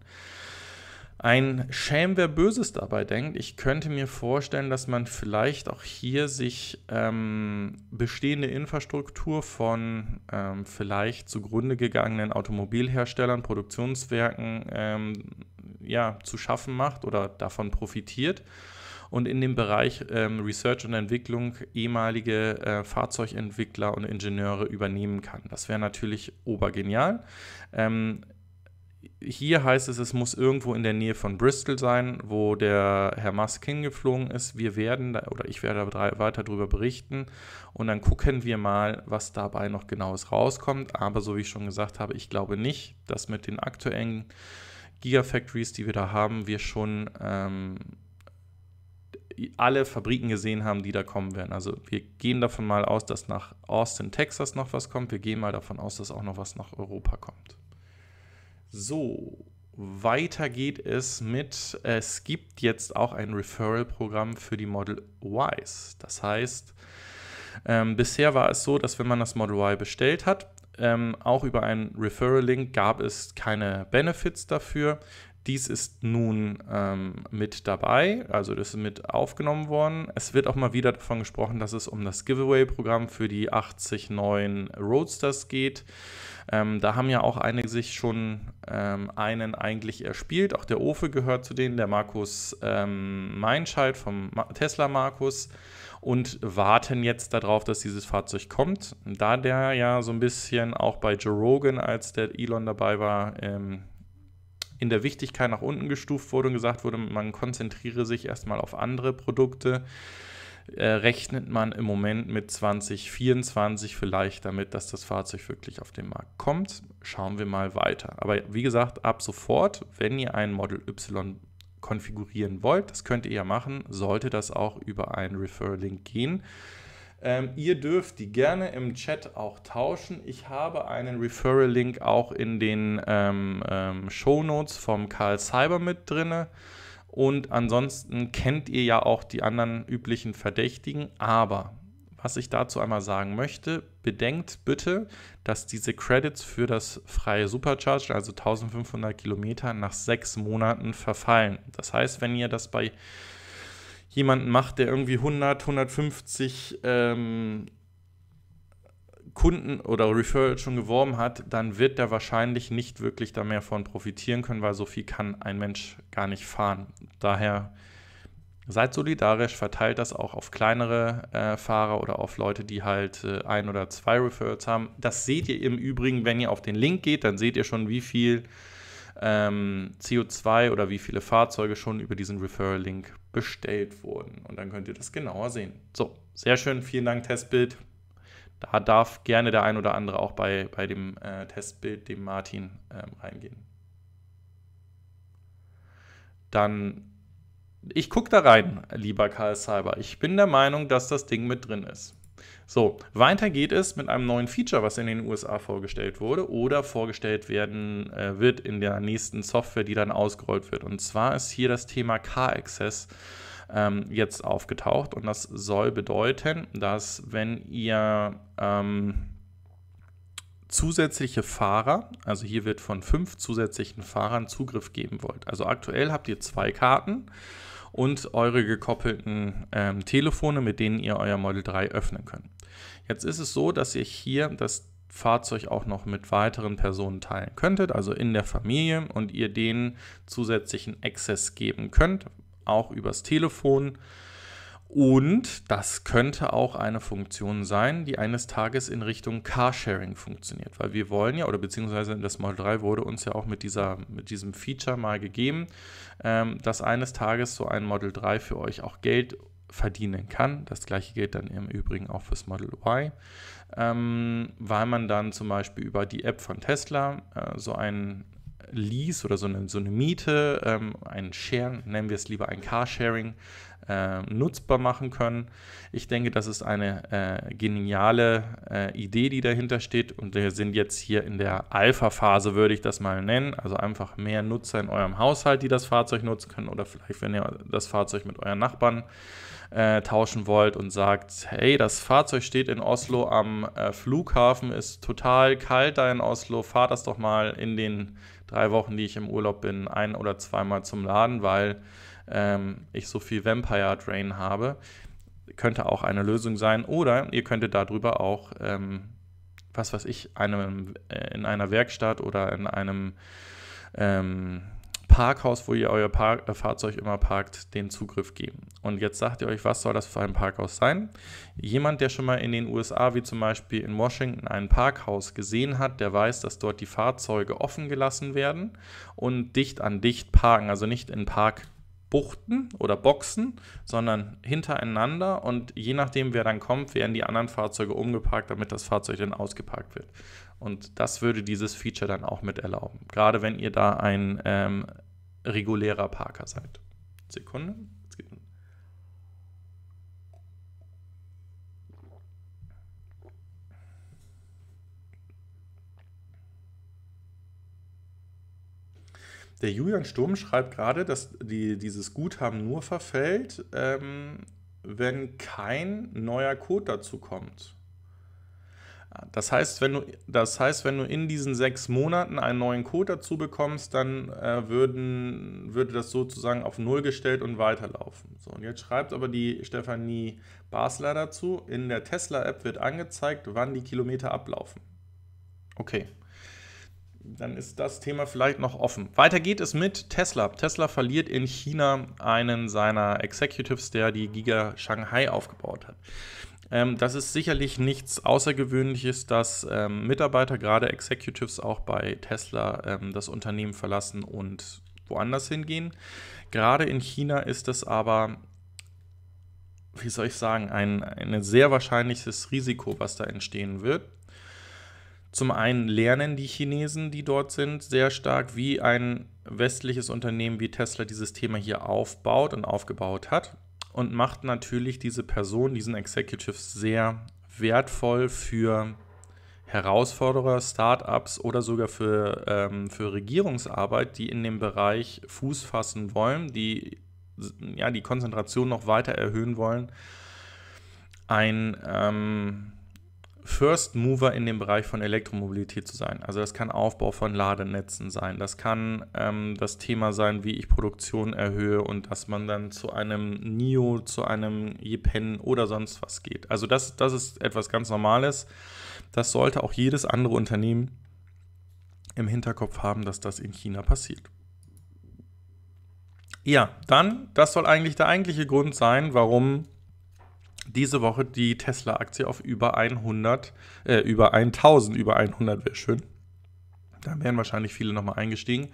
Ein Schäm, wer Böses dabei denkt. Ich könnte mir vorstellen, dass man vielleicht auch hier sich ähm, bestehende Infrastruktur von ähm, vielleicht zugrunde gegangenen Automobilherstellern, Produktionswerken ähm, ja, zu schaffen macht oder davon profitiert. Und in dem Bereich ähm, Research und Entwicklung ehemalige äh, Fahrzeugentwickler und Ingenieure übernehmen kann. Das wäre natürlich obergenial. Ähm, hier heißt es, es muss irgendwo in der Nähe von Bristol sein, wo der Herr Musk hingeflogen ist. Wir werden, da, oder ich werde da weiter darüber berichten und dann gucken wir mal, was dabei noch genaues rauskommt. Aber so wie ich schon gesagt habe, ich glaube nicht, dass mit den aktuellen Gigafactories, die wir da haben, wir schon ähm, alle Fabriken gesehen haben, die da kommen werden. Also wir gehen davon mal aus, dass nach Austin, Texas noch was kommt. Wir gehen mal davon aus, dass auch noch was nach Europa kommt. So, weiter geht es mit, es gibt jetzt auch ein Referral-Programm für die Model Ys. Das heißt, ähm, bisher war es so, dass wenn man das Model Y bestellt hat, ähm, auch über einen Referral-Link gab es keine Benefits dafür. Dies ist nun ähm, mit dabei, also das ist mit aufgenommen worden. Es wird auch mal wieder davon gesprochen, dass es um das Giveaway-Programm für die 80 neuen Roadsters geht. Ähm, da haben ja auch einige sich schon ähm, einen eigentlich erspielt. Auch der Ofe gehört zu denen, der Markus ähm, Meinscheid vom Ma Tesla Markus und warten jetzt darauf, dass dieses Fahrzeug kommt. Da der ja so ein bisschen auch bei Joe Rogan, als der Elon dabei war, ähm, in der Wichtigkeit nach unten gestuft wurde und gesagt wurde, man konzentriere sich erstmal auf andere Produkte, äh, rechnet man im Moment mit 2024 vielleicht damit, dass das Fahrzeug wirklich auf den Markt kommt. Schauen wir mal weiter. Aber wie gesagt, ab sofort, wenn ihr ein Model Y konfigurieren wollt, das könnt ihr ja machen, sollte das auch über einen Referral-Link gehen. Ähm, ihr dürft die gerne im Chat auch tauschen. Ich habe einen Referral-Link auch in den ähm, ähm, Show Notes vom Karl Cyber mit drin. Und ansonsten kennt ihr ja auch die anderen üblichen Verdächtigen. Aber was ich dazu einmal sagen möchte, bedenkt bitte, dass diese Credits für das freie Supercharge, also 1500 Kilometer, nach sechs Monaten verfallen. Das heißt, wenn ihr das bei jemandem macht, der irgendwie 100, 150 ähm, Kunden oder Referral schon geworben hat, dann wird der wahrscheinlich nicht wirklich da mehr von profitieren können, weil so viel kann ein Mensch gar nicht fahren. Daher Seid solidarisch, verteilt das auch auf kleinere äh, Fahrer oder auf Leute, die halt äh, ein oder zwei Referrals haben. Das seht ihr im Übrigen, wenn ihr auf den Link geht, dann seht ihr schon, wie viel ähm, CO2 oder wie viele Fahrzeuge schon über diesen Referral-Link bestellt wurden. Und dann könnt ihr das genauer sehen. So, sehr schön, vielen Dank, Testbild. Da darf gerne der ein oder andere auch bei, bei dem äh, Testbild, dem Martin, ähm, reingehen. Dann ich gucke da rein, lieber Karl Cyber. Ich bin der Meinung, dass das Ding mit drin ist. So, weiter geht es mit einem neuen Feature, was in den USA vorgestellt wurde oder vorgestellt werden äh, wird in der nächsten Software, die dann ausgerollt wird. Und zwar ist hier das Thema Car Access ähm, jetzt aufgetaucht und das soll bedeuten, dass wenn ihr ähm, zusätzliche Fahrer, also hier wird von fünf zusätzlichen Fahrern Zugriff geben wollt. Also aktuell habt ihr zwei Karten und eure gekoppelten ähm, Telefone, mit denen ihr euer Model 3 öffnen könnt. Jetzt ist es so, dass ihr hier das Fahrzeug auch noch mit weiteren Personen teilen könntet, also in der Familie, und ihr denen zusätzlichen Access geben könnt, auch übers Telefon. Und das könnte auch eine Funktion sein, die eines Tages in Richtung Carsharing funktioniert. Weil wir wollen ja, oder beziehungsweise das Model 3 wurde uns ja auch mit, dieser, mit diesem Feature mal gegeben, ähm, dass eines Tages so ein Model 3 für euch auch Geld verdienen kann. Das gleiche gilt dann im Übrigen auch fürs Model Y, ähm, weil man dann zum Beispiel über die App von Tesla äh, so einen Lease oder so eine, so eine Miete, ähm, ein Share, nennen wir es lieber ein Carsharing, äh, nutzbar machen können. Ich denke, das ist eine äh, geniale äh, Idee, die dahinter steht. Und wir sind jetzt hier in der Alpha-Phase, würde ich das mal nennen. Also einfach mehr Nutzer in eurem Haushalt, die das Fahrzeug nutzen können. Oder vielleicht, wenn ihr das Fahrzeug mit euren Nachbarn äh, tauschen wollt und sagt, hey, das Fahrzeug steht in Oslo am äh, Flughafen, ist total kalt da in Oslo, fahrt das doch mal in den drei Wochen, die ich im Urlaub bin, ein oder zweimal zum Laden, weil ähm, ich so viel Vampire Drain habe. Könnte auch eine Lösung sein. Oder ihr könntet darüber auch, ähm, was weiß ich, einem, äh, in einer Werkstatt oder in einem ähm, Parkhaus, wo ihr euer Park äh, Fahrzeug immer parkt, den Zugriff geben. Und jetzt sagt ihr euch, was soll das für ein Parkhaus sein? Jemand, der schon mal in den USA, wie zum Beispiel in Washington, ein Parkhaus gesehen hat, der weiß, dass dort die Fahrzeuge offen gelassen werden und dicht an dicht parken, also nicht in Park Buchten oder Boxen, sondern hintereinander und je nachdem, wer dann kommt, werden die anderen Fahrzeuge umgeparkt, damit das Fahrzeug dann ausgeparkt wird. Und das würde dieses Feature dann auch mit erlauben. Gerade wenn ihr da ein ähm, regulärer Parker seid. Sekunde. Der Julian Sturm schreibt gerade, dass die, dieses Guthaben nur verfällt, ähm, wenn kein neuer Code dazu kommt. Das heißt, wenn du, das heißt, wenn du in diesen sechs Monaten einen neuen Code dazu bekommst, dann äh, würden, würde das sozusagen auf Null gestellt und weiterlaufen. So, und jetzt schreibt aber die Stefanie Basler dazu, in der Tesla-App wird angezeigt, wann die Kilometer ablaufen. Okay. Dann ist das Thema vielleicht noch offen. Weiter geht es mit Tesla. Tesla verliert in China einen seiner Executives, der die Giga Shanghai aufgebaut hat. Ähm, das ist sicherlich nichts Außergewöhnliches, dass ähm, Mitarbeiter, gerade Executives auch bei Tesla, ähm, das Unternehmen verlassen und woanders hingehen. Gerade in China ist das aber, wie soll ich sagen, ein, ein sehr wahrscheinliches Risiko, was da entstehen wird. Zum einen lernen die Chinesen, die dort sind, sehr stark, wie ein westliches Unternehmen wie Tesla dieses Thema hier aufbaut und aufgebaut hat und macht natürlich diese Person, diesen Executive sehr wertvoll für Herausforderer, Startups oder sogar für, ähm, für Regierungsarbeit, die in dem Bereich Fuß fassen wollen, die ja, die Konzentration noch weiter erhöhen wollen. Ein ähm, First Mover in dem Bereich von Elektromobilität zu sein. Also das kann Aufbau von Ladenetzen sein, das kann ähm, das Thema sein, wie ich Produktion erhöhe und dass man dann zu einem NIO, zu einem Jepen oder sonst was geht. Also das, das ist etwas ganz Normales. Das sollte auch jedes andere Unternehmen im Hinterkopf haben, dass das in China passiert. Ja, dann, das soll eigentlich der eigentliche Grund sein, warum diese Woche die Tesla-Aktie auf über 100, äh, über 1000, über 100 wäre schön. Da wären wahrscheinlich viele nochmal eingestiegen.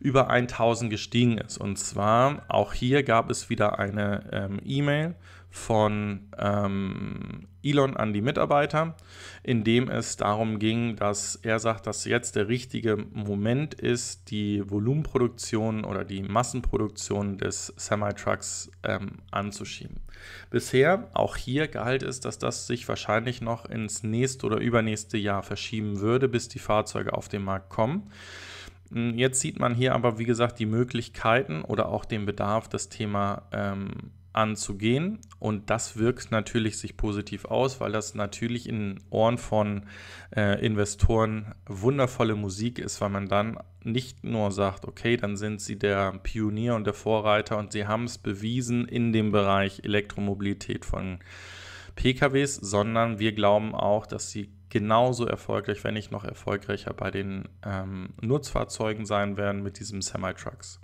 Über 1000 gestiegen ist. Und zwar auch hier gab es wieder eine ähm, E-Mail von ähm, Elon an die Mitarbeiter, in dem es darum ging, dass er sagt, dass jetzt der richtige Moment ist, die Volumenproduktion oder die Massenproduktion des Semitrucks ähm, anzuschieben. Bisher, auch hier galt es, dass das sich wahrscheinlich noch ins nächste oder übernächste Jahr verschieben würde, bis die Fahrzeuge auf den Markt kommen. Hm, jetzt sieht man hier aber, wie gesagt, die Möglichkeiten oder auch den Bedarf, das Thema ähm, anzugehen. Und das wirkt natürlich sich positiv aus, weil das natürlich in Ohren von äh, Investoren wundervolle Musik ist, weil man dann nicht nur sagt, okay, dann sind sie der Pionier und der Vorreiter und sie haben es bewiesen in dem Bereich Elektromobilität von PKWs, sondern wir glauben auch, dass sie genauso erfolgreich, wenn nicht noch erfolgreicher bei den ähm, Nutzfahrzeugen sein werden mit diesem Semi-Trucks.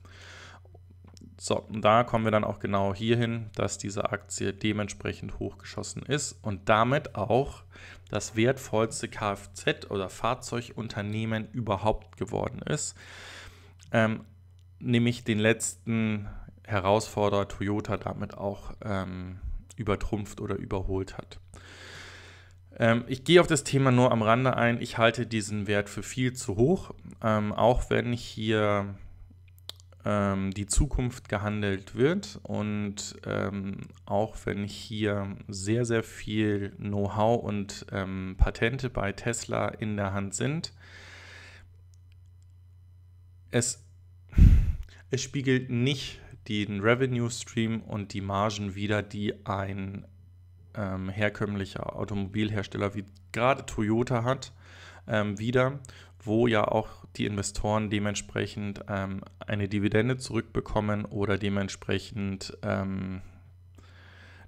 So, und da kommen wir dann auch genau hierhin, dass diese Aktie dementsprechend hochgeschossen ist und damit auch das wertvollste Kfz- oder Fahrzeugunternehmen überhaupt geworden ist. Ähm, nämlich den letzten Herausforderer Toyota damit auch ähm, übertrumpft oder überholt hat. Ähm, ich gehe auf das Thema nur am Rande ein. Ich halte diesen Wert für viel zu hoch, ähm, auch wenn hier ähm, die Zukunft gehandelt wird. Und ähm, auch wenn hier sehr, sehr viel Know-how und ähm, Patente bei Tesla in der Hand sind, es, es spiegelt nicht den Revenue Stream und die Margen wider, die ein ähm, herkömmlicher Automobilhersteller wie gerade Toyota hat, ähm, wieder, wo ja auch die Investoren dementsprechend ähm, eine Dividende zurückbekommen oder dementsprechend ähm,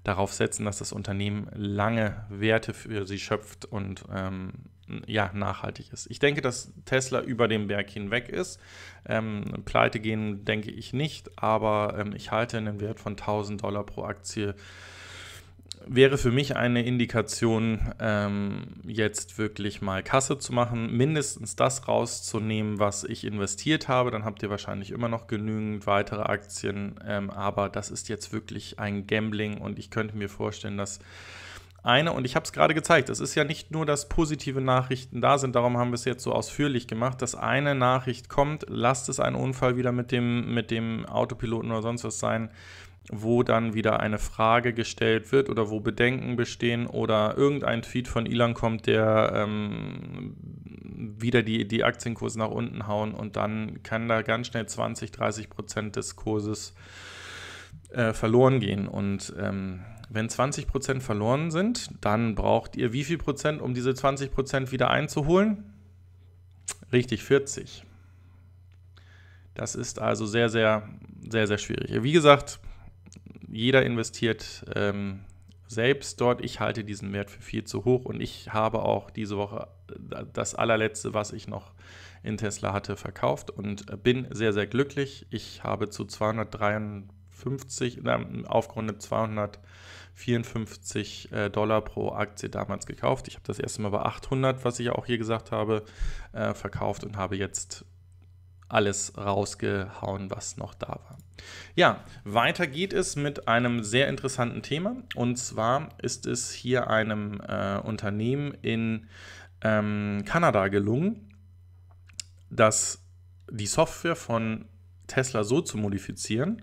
darauf setzen, dass das Unternehmen lange Werte für sie schöpft und ähm, ja, nachhaltig ist. Ich denke, dass Tesla über den Berg hinweg ist. Ähm, pleite gehen denke ich nicht, aber ähm, ich halte einen Wert von 1000 Dollar pro Aktie wäre für mich eine Indikation, ähm, jetzt wirklich mal Kasse zu machen, mindestens das rauszunehmen, was ich investiert habe. Dann habt ihr wahrscheinlich immer noch genügend weitere Aktien, ähm, aber das ist jetzt wirklich ein Gambling und ich könnte mir vorstellen, dass eine, und ich habe es gerade gezeigt, es ist ja nicht nur, dass positive Nachrichten da sind, darum haben wir es jetzt so ausführlich gemacht, dass eine Nachricht kommt, lasst es einen Unfall wieder mit dem, mit dem Autopiloten oder sonst was sein, wo dann wieder eine Frage gestellt wird oder wo Bedenken bestehen oder irgendein Tweet von Elon kommt, der ähm, wieder die, die Aktienkurse nach unten hauen und dann kann da ganz schnell 20, 30 Prozent des Kurses äh, verloren gehen. Und ähm, wenn 20 Prozent verloren sind, dann braucht ihr wie viel Prozent, um diese 20 Prozent wieder einzuholen? Richtig, 40. Das ist also sehr, sehr, sehr, sehr schwierig. Wie gesagt, jeder investiert ähm, selbst dort. Ich halte diesen Wert für viel zu hoch und ich habe auch diese Woche äh, das allerletzte, was ich noch in Tesla hatte, verkauft und äh, bin sehr, sehr glücklich. Ich habe zu 253, äh, aufgerundet 254 äh, Dollar pro Aktie damals gekauft. Ich habe das erste Mal bei 800, was ich auch hier gesagt habe, äh, verkauft und habe jetzt alles rausgehauen, was noch da war. Ja, weiter geht es mit einem sehr interessanten Thema. Und zwar ist es hier einem äh, Unternehmen in ähm, Kanada gelungen, dass die Software von Tesla so zu modifizieren,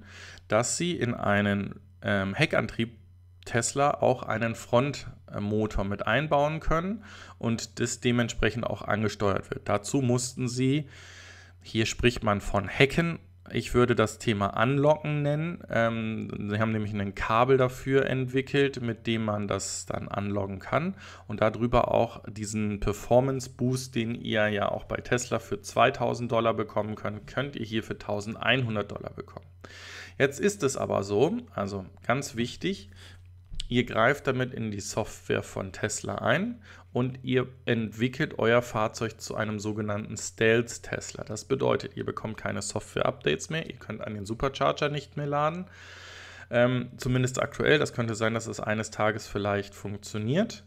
dass sie in einen ähm, Heckantrieb Tesla auch einen Frontmotor mit einbauen können und das dementsprechend auch angesteuert wird. Dazu mussten sie hier spricht man von Hacken. Ich würde das Thema Anlocken nennen. Ähm, sie haben nämlich ein Kabel dafür entwickelt, mit dem man das dann anloggen kann und darüber auch diesen Performance Boost, den ihr ja auch bei Tesla für 2000 Dollar bekommen könnt, könnt ihr hier für 1100 Dollar bekommen. Jetzt ist es aber so, also ganz wichtig, Ihr greift damit in die Software von Tesla ein und ihr entwickelt euer Fahrzeug zu einem sogenannten Stealth Tesla. Das bedeutet, ihr bekommt keine Software-Updates mehr, ihr könnt an den Supercharger nicht mehr laden. Ähm, zumindest aktuell, das könnte sein, dass es eines Tages vielleicht funktioniert.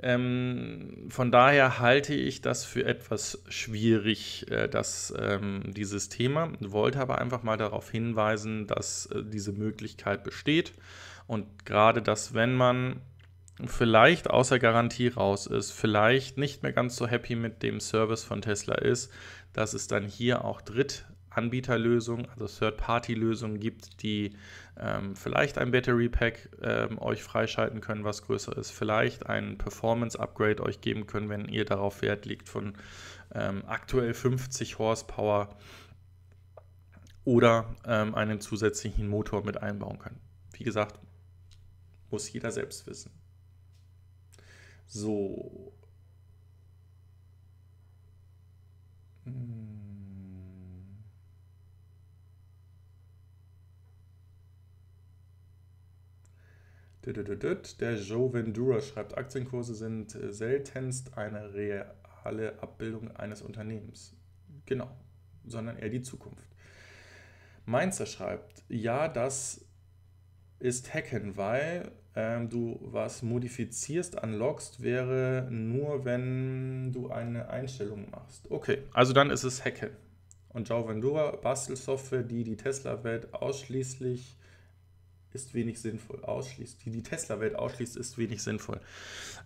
Ähm, von daher halte ich das für etwas schwierig, äh, dass, ähm, dieses Thema. Wollte aber einfach mal darauf hinweisen, dass äh, diese Möglichkeit besteht und gerade das, wenn man vielleicht außer Garantie raus ist, vielleicht nicht mehr ganz so happy mit dem Service von Tesla ist, dass es dann hier auch Drittanbieterlösungen, also Third-Party-Lösungen gibt, die ähm, vielleicht ein Battery Pack ähm, euch freischalten können, was größer ist, vielleicht ein Performance-Upgrade euch geben können, wenn ihr darauf Wert legt von ähm, aktuell 50 Horsepower oder ähm, einen zusätzlichen Motor mit einbauen können. Wie gesagt, muss jeder selbst wissen. So. Der Joe Vendura schreibt, Aktienkurse sind äh, seltenst eine reale Abbildung eines Unternehmens. Genau, sondern eher die Zukunft. Mainzer schreibt, ja, das ist Hacken, weil ähm, du was modifizierst, unlockst, wäre nur, wenn du eine Einstellung machst. Okay, also dann ist es Hacken. Und Jao Vendura, Bastelsoftware, die die Tesla-Welt ausschließlich ist wenig sinnvoll, ausschließt, die die Tesla-Welt ausschließt, ist wenig sinnvoll.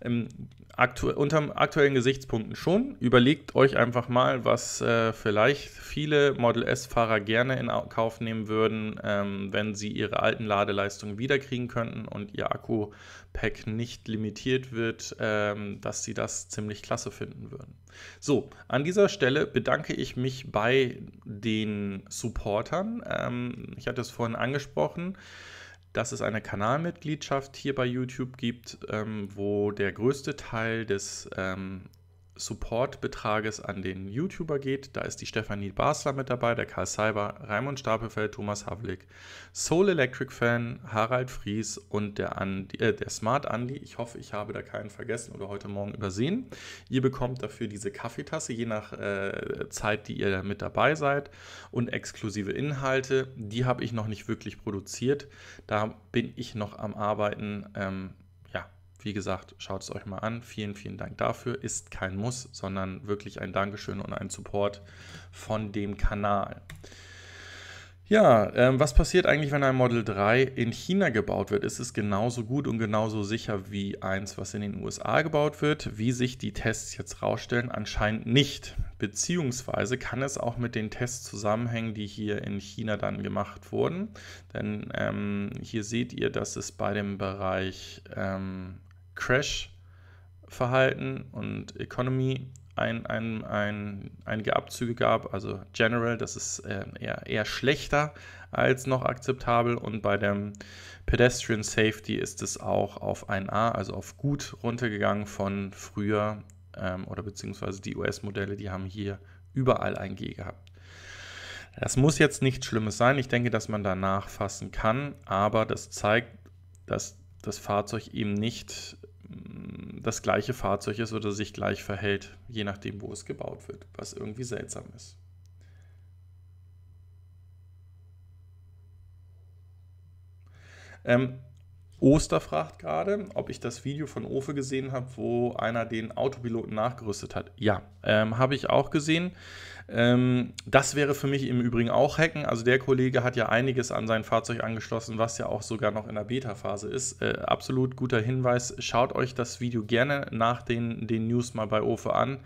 Ähm, aktu unter aktuellen Gesichtspunkten schon. Überlegt euch einfach mal, was äh, vielleicht viele Model S-Fahrer gerne in Kauf nehmen würden, ähm, wenn sie ihre alten Ladeleistungen wiederkriegen könnten und ihr Akku-Pack nicht limitiert wird, ähm, dass sie das ziemlich klasse finden würden. So, an dieser Stelle bedanke ich mich bei den Supportern. Ähm, ich hatte es vorhin angesprochen dass es eine Kanalmitgliedschaft hier bei YouTube gibt, ähm, wo der größte Teil des ähm, Supportbetrages an den YouTuber geht. Da ist die Stefanie Basler mit dabei, der Karl Seiber, Raimund Stapelfeld, Thomas Havlik, Soul Electric Fan, Harald Fries und der, Andi, äh, der Smart Andy. Ich hoffe, ich habe da keinen vergessen oder heute Morgen übersehen. Ihr bekommt dafür diese Kaffeetasse, je nach äh, Zeit, die ihr mit dabei seid und exklusive Inhalte. Die habe ich noch nicht wirklich produziert. Da bin ich noch am Arbeiten. Ähm, wie gesagt, schaut es euch mal an. Vielen, vielen Dank dafür. Ist kein Muss, sondern wirklich ein Dankeschön und ein Support von dem Kanal. Ja, ähm, was passiert eigentlich, wenn ein Model 3 in China gebaut wird? Ist es genauso gut und genauso sicher wie eins, was in den USA gebaut wird? Wie sich die Tests jetzt rausstellen? Anscheinend nicht. Beziehungsweise kann es auch mit den Tests zusammenhängen, die hier in China dann gemacht wurden. Denn ähm, hier seht ihr, dass es bei dem Bereich ähm, Crash-Verhalten und Economy ein, ein, ein, einige Abzüge gab. Also General, das ist äh, eher, eher schlechter als noch akzeptabel. Und bei dem Pedestrian Safety ist es auch auf ein A, also auf gut runtergegangen von früher ähm, oder beziehungsweise die US-Modelle, die haben hier überall ein G gehabt. Das muss jetzt nichts Schlimmes sein. Ich denke, dass man da nachfassen kann, aber das zeigt, dass das Fahrzeug eben nicht Mm, das gleiche Fahrzeug ist oder sich gleich verhält, je nachdem, wo es gebaut wird, was irgendwie seltsam ist. Ähm, Oster fragt gerade, ob ich das Video von Ofe gesehen habe, wo einer den Autopiloten nachgerüstet hat. Ja, ähm, habe ich auch gesehen. Ähm, das wäre für mich im Übrigen auch Hacken. Also der Kollege hat ja einiges an sein Fahrzeug angeschlossen, was ja auch sogar noch in der Beta-Phase ist. Äh, absolut guter Hinweis. Schaut euch das Video gerne nach den, den News mal bei OFE an.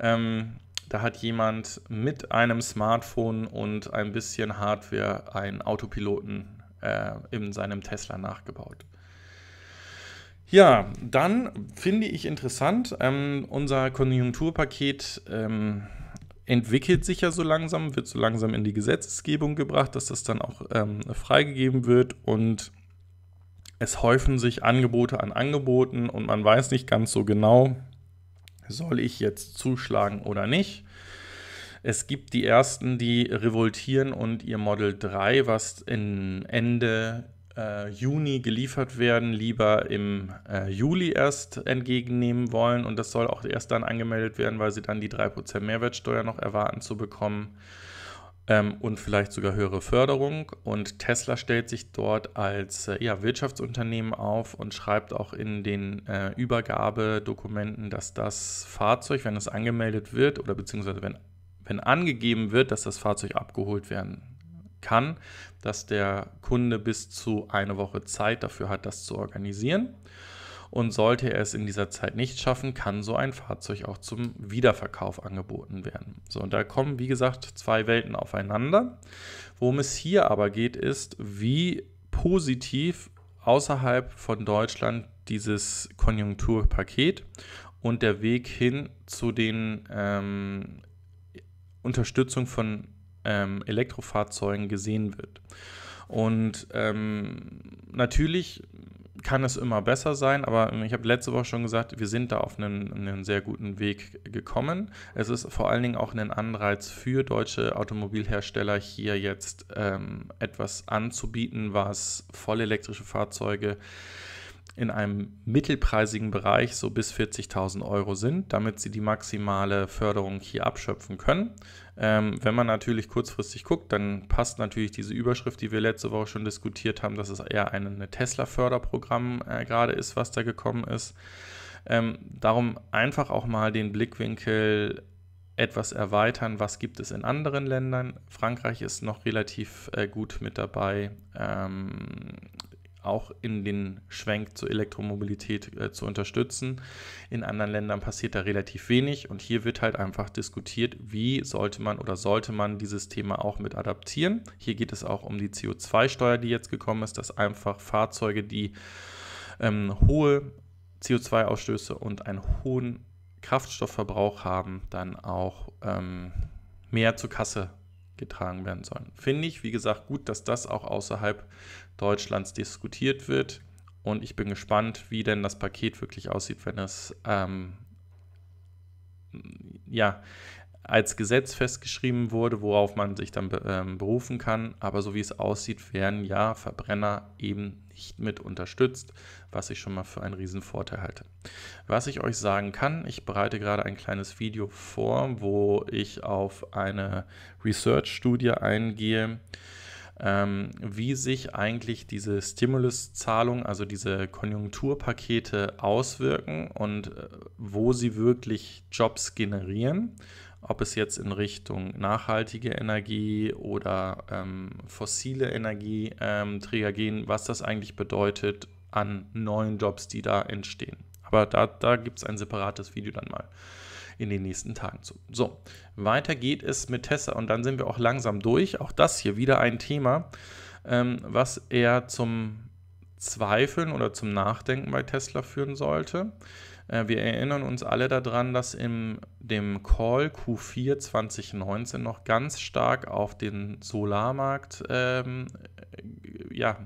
Ähm, da hat jemand mit einem Smartphone und ein bisschen Hardware einen Autopiloten äh, in seinem Tesla nachgebaut. Ja, dann finde ich interessant, ähm, unser Konjunkturpaket ähm, entwickelt sich ja so langsam, wird so langsam in die Gesetzgebung gebracht, dass das dann auch ähm, freigegeben wird und es häufen sich Angebote an Angeboten und man weiß nicht ganz so genau, soll ich jetzt zuschlagen oder nicht. Es gibt die ersten, die revoltieren und ihr Model 3, was in Ende äh, Juni geliefert werden, lieber im äh, Juli erst entgegennehmen wollen. Und das soll auch erst dann angemeldet werden, weil sie dann die 3% Mehrwertsteuer noch erwarten zu bekommen ähm, und vielleicht sogar höhere Förderung. Und Tesla stellt sich dort als äh, ja, Wirtschaftsunternehmen auf und schreibt auch in den äh, Übergabedokumenten, dass das Fahrzeug, wenn es angemeldet wird oder beziehungsweise wenn, wenn angegeben wird, dass das Fahrzeug abgeholt werden kann, dass der Kunde bis zu eine Woche Zeit dafür hat, das zu organisieren. Und sollte er es in dieser Zeit nicht schaffen, kann so ein Fahrzeug auch zum Wiederverkauf angeboten werden. So, und da kommen, wie gesagt, zwei Welten aufeinander. Worum es hier aber geht, ist, wie positiv außerhalb von Deutschland dieses Konjunkturpaket und der Weg hin zu den ähm, Unterstützung von ähm, Elektrofahrzeugen gesehen wird. Und ähm, natürlich kann es immer besser sein, aber ähm, ich habe letzte Woche schon gesagt, wir sind da auf einen, einen, sehr guten Weg gekommen. Es ist vor allen Dingen auch ein Anreiz für deutsche Automobilhersteller, hier jetzt ähm, etwas anzubieten, was vollelektrische Fahrzeuge äh, in einem mittelpreisigen Bereich so bis 40.000 Euro sind, damit sie die maximale Förderung hier abschöpfen können. Ähm, wenn man natürlich kurzfristig guckt, dann passt natürlich diese Überschrift, die wir letzte Woche schon diskutiert haben, dass es eher ein Tesla-Förderprogramm äh, gerade ist, was da gekommen ist. Ähm, darum einfach auch mal den Blickwinkel etwas erweitern, was gibt es in anderen Ländern. Frankreich ist noch relativ äh, gut mit dabei. Ähm, auch in den Schwenk zur Elektromobilität äh, zu unterstützen. In anderen Ländern passiert da relativ wenig und hier wird halt einfach diskutiert, wie sollte man oder sollte man dieses Thema auch mit adaptieren. Hier geht es auch um die CO2-Steuer, die jetzt gekommen ist, dass einfach Fahrzeuge, die ähm, hohe CO2-Ausstöße und einen hohen Kraftstoffverbrauch haben, dann auch ähm, mehr zur Kasse getragen werden sollen. Finde ich, wie gesagt, gut, dass das auch außerhalb Deutschlands diskutiert wird. Und ich bin gespannt, wie denn das Paket wirklich aussieht, wenn es ähm, ja, als Gesetz festgeschrieben wurde, worauf man sich dann ähm, berufen kann. Aber so wie es aussieht, werden ja Verbrenner eben nicht mit unterstützt, was ich schon mal für einen riesen Vorteil halte. Was ich euch sagen kann, ich bereite gerade ein kleines Video vor, wo ich auf eine Research-Studie eingehe ähm, wie sich eigentlich diese Stimuluszahlung, also diese Konjunkturpakete auswirken und äh, wo sie wirklich Jobs generieren ob es jetzt in Richtung nachhaltige Energie oder ähm, fossile Energieträger ähm, gehen, was das eigentlich bedeutet an neuen Jobs, die da entstehen. Aber da, da gibt es ein separates Video dann mal in den nächsten Tagen zu. So, weiter geht es mit Tessa und dann sind wir auch langsam durch. Auch das hier wieder ein Thema, ähm, was eher zum Zweifeln oder zum Nachdenken bei Tesla führen sollte. Äh, wir erinnern uns alle daran, dass in dem Call Q4 2019 noch ganz stark auf den Solarmarkt ähm, ja,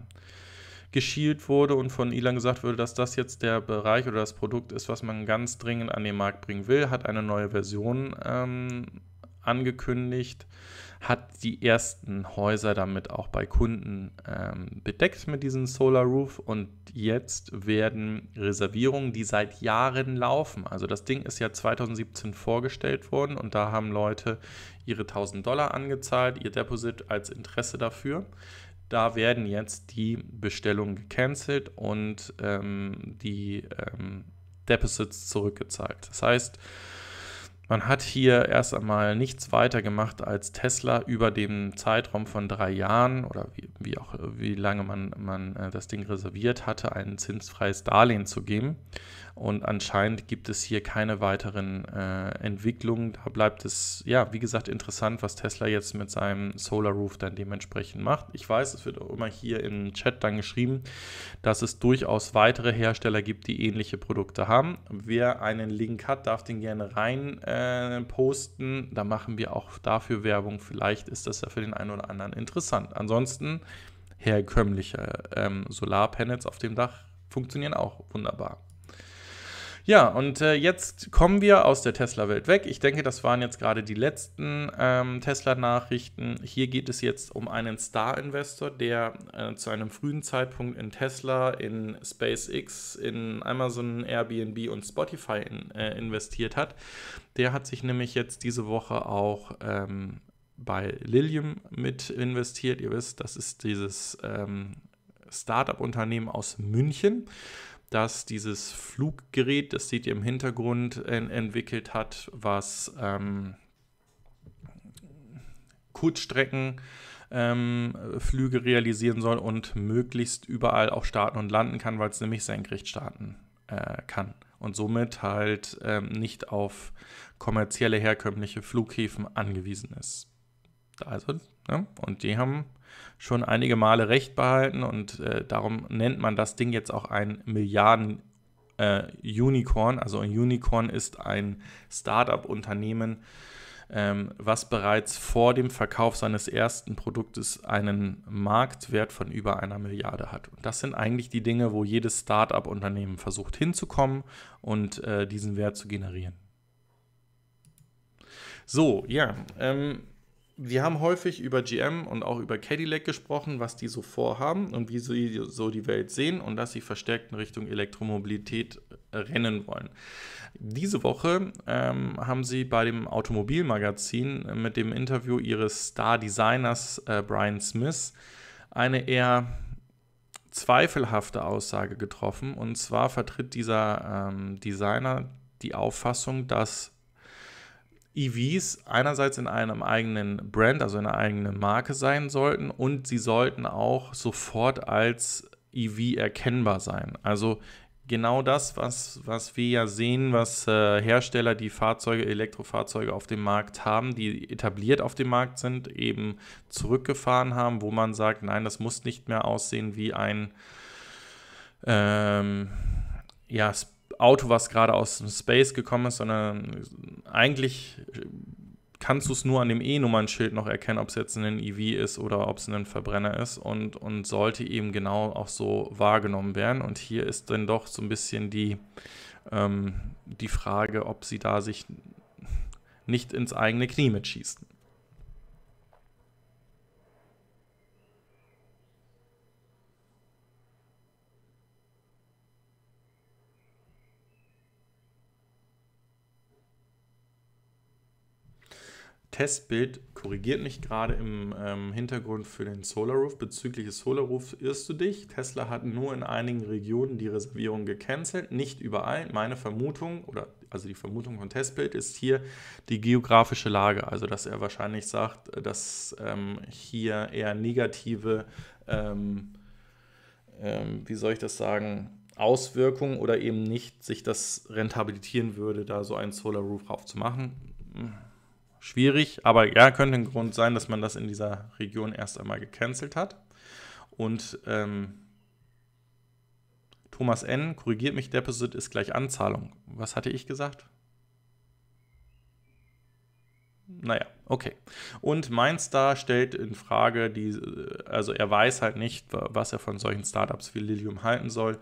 geschielt wurde und von Elon gesagt wurde, dass das jetzt der Bereich oder das Produkt ist, was man ganz dringend an den Markt bringen will, hat eine neue Version ähm, angekündigt, hat die ersten Häuser damit auch bei Kunden ähm, bedeckt mit diesem Solar Roof und jetzt werden Reservierungen, die seit Jahren laufen, also das Ding ist ja 2017 vorgestellt worden und da haben Leute ihre 1000 Dollar angezahlt, ihr Deposit als Interesse dafür. Da werden jetzt die Bestellungen gecancelt und ähm, die ähm, Deposits zurückgezahlt. Das heißt, man hat hier erst einmal nichts weiter gemacht als Tesla über den Zeitraum von drei Jahren oder wie, wie auch wie lange man, man äh, das Ding reserviert hatte, ein zinsfreies Darlehen zu geben. Und anscheinend gibt es hier keine weiteren äh, Entwicklungen. Da bleibt es, ja, wie gesagt, interessant, was Tesla jetzt mit seinem Solar Roof dann dementsprechend macht. Ich weiß, es wird auch immer hier im Chat dann geschrieben, dass es durchaus weitere Hersteller gibt, die ähnliche Produkte haben. Wer einen Link hat, darf den gerne rein äh, posten. Da machen wir auch dafür Werbung. Vielleicht ist das ja für den einen oder anderen interessant. Ansonsten herkömmliche ähm, Solarpanels auf dem Dach funktionieren auch wunderbar. Ja, und äh, jetzt kommen wir aus der Tesla-Welt weg. Ich denke, das waren jetzt gerade die letzten ähm, Tesla-Nachrichten. Hier geht es jetzt um einen Star-Investor, der äh, zu einem frühen Zeitpunkt in Tesla, in SpaceX, in Amazon, Airbnb und Spotify in, äh, investiert hat. Der hat sich nämlich jetzt diese Woche auch ähm, bei Lilium mit investiert. Ihr wisst, das ist dieses ähm, Startup-Unternehmen aus München dass dieses Fluggerät, das seht ihr im Hintergrund, en entwickelt hat, was ähm, Kurzstreckenflüge ähm, realisieren soll und möglichst überall auch starten und landen kann, weil es nämlich senkrecht starten äh, kann und somit halt ähm, nicht auf kommerzielle herkömmliche Flughäfen angewiesen ist. Also, ne? und die haben schon einige Male recht behalten und äh, darum nennt man das Ding jetzt auch ein Milliarden äh, Unicorn. Also ein Unicorn ist ein Startup-Unternehmen, ähm, was bereits vor dem Verkauf seines ersten Produktes einen Marktwert von über einer Milliarde hat. Und das sind eigentlich die Dinge, wo jedes Start-up-Unternehmen versucht hinzukommen und äh, diesen Wert zu generieren. So, ja, ähm, wir haben häufig über GM und auch über Cadillac gesprochen, was die so vorhaben und wie sie so die Welt sehen und dass sie verstärkt in Richtung Elektromobilität äh, rennen wollen. Diese Woche ähm, haben sie bei dem Automobilmagazin äh, mit dem Interview ihres Star-Designers äh, Brian Smith eine eher zweifelhafte Aussage getroffen. Und zwar vertritt dieser ähm, Designer die Auffassung, dass EVs einerseits in einem eigenen Brand, also in einer eigenen Marke sein sollten und sie sollten auch sofort als EV erkennbar sein. Also genau das, was, was wir ja sehen, was äh, Hersteller, die Fahrzeuge, Elektrofahrzeuge auf dem Markt haben, die etabliert auf dem Markt sind, eben zurückgefahren haben, wo man sagt, nein, das muss nicht mehr aussehen wie ein ähm, ja, Auto, was gerade aus dem Space gekommen ist, sondern eigentlich kannst du es nur an dem E-Nummernschild noch erkennen, ob es jetzt ein EV ist oder ob es ein Verbrenner ist und, und sollte eben genau auch so wahrgenommen werden. Und hier ist dann doch so ein bisschen die, ähm, die Frage, ob sie da sich nicht ins eigene Knie mitschießen. Testbild korrigiert mich gerade im ähm, Hintergrund für den Solarroof. Bezüglich des Solarroofs irrst du dich. Tesla hat nur in einigen Regionen die Reservierung gecancelt, nicht überall. Meine Vermutung oder also die Vermutung von Testbild ist hier die geografische Lage, also dass er wahrscheinlich sagt, dass ähm, hier eher negative, ähm, ähm wie soll ich das sagen, Auswirkungen oder eben nicht sich das rentabilieren würde, da so einen Solarroof Roof raufzumachen schwierig, aber ja, könnte ein Grund sein, dass man das in dieser Region erst einmal gecancelt hat. Und ähm, Thomas N. korrigiert mich, Deposit ist gleich Anzahlung. Was hatte ich gesagt? Naja, okay. Und Mindstar stellt in Frage, die, also er weiß halt nicht, was er von solchen Startups wie Lilium halten soll.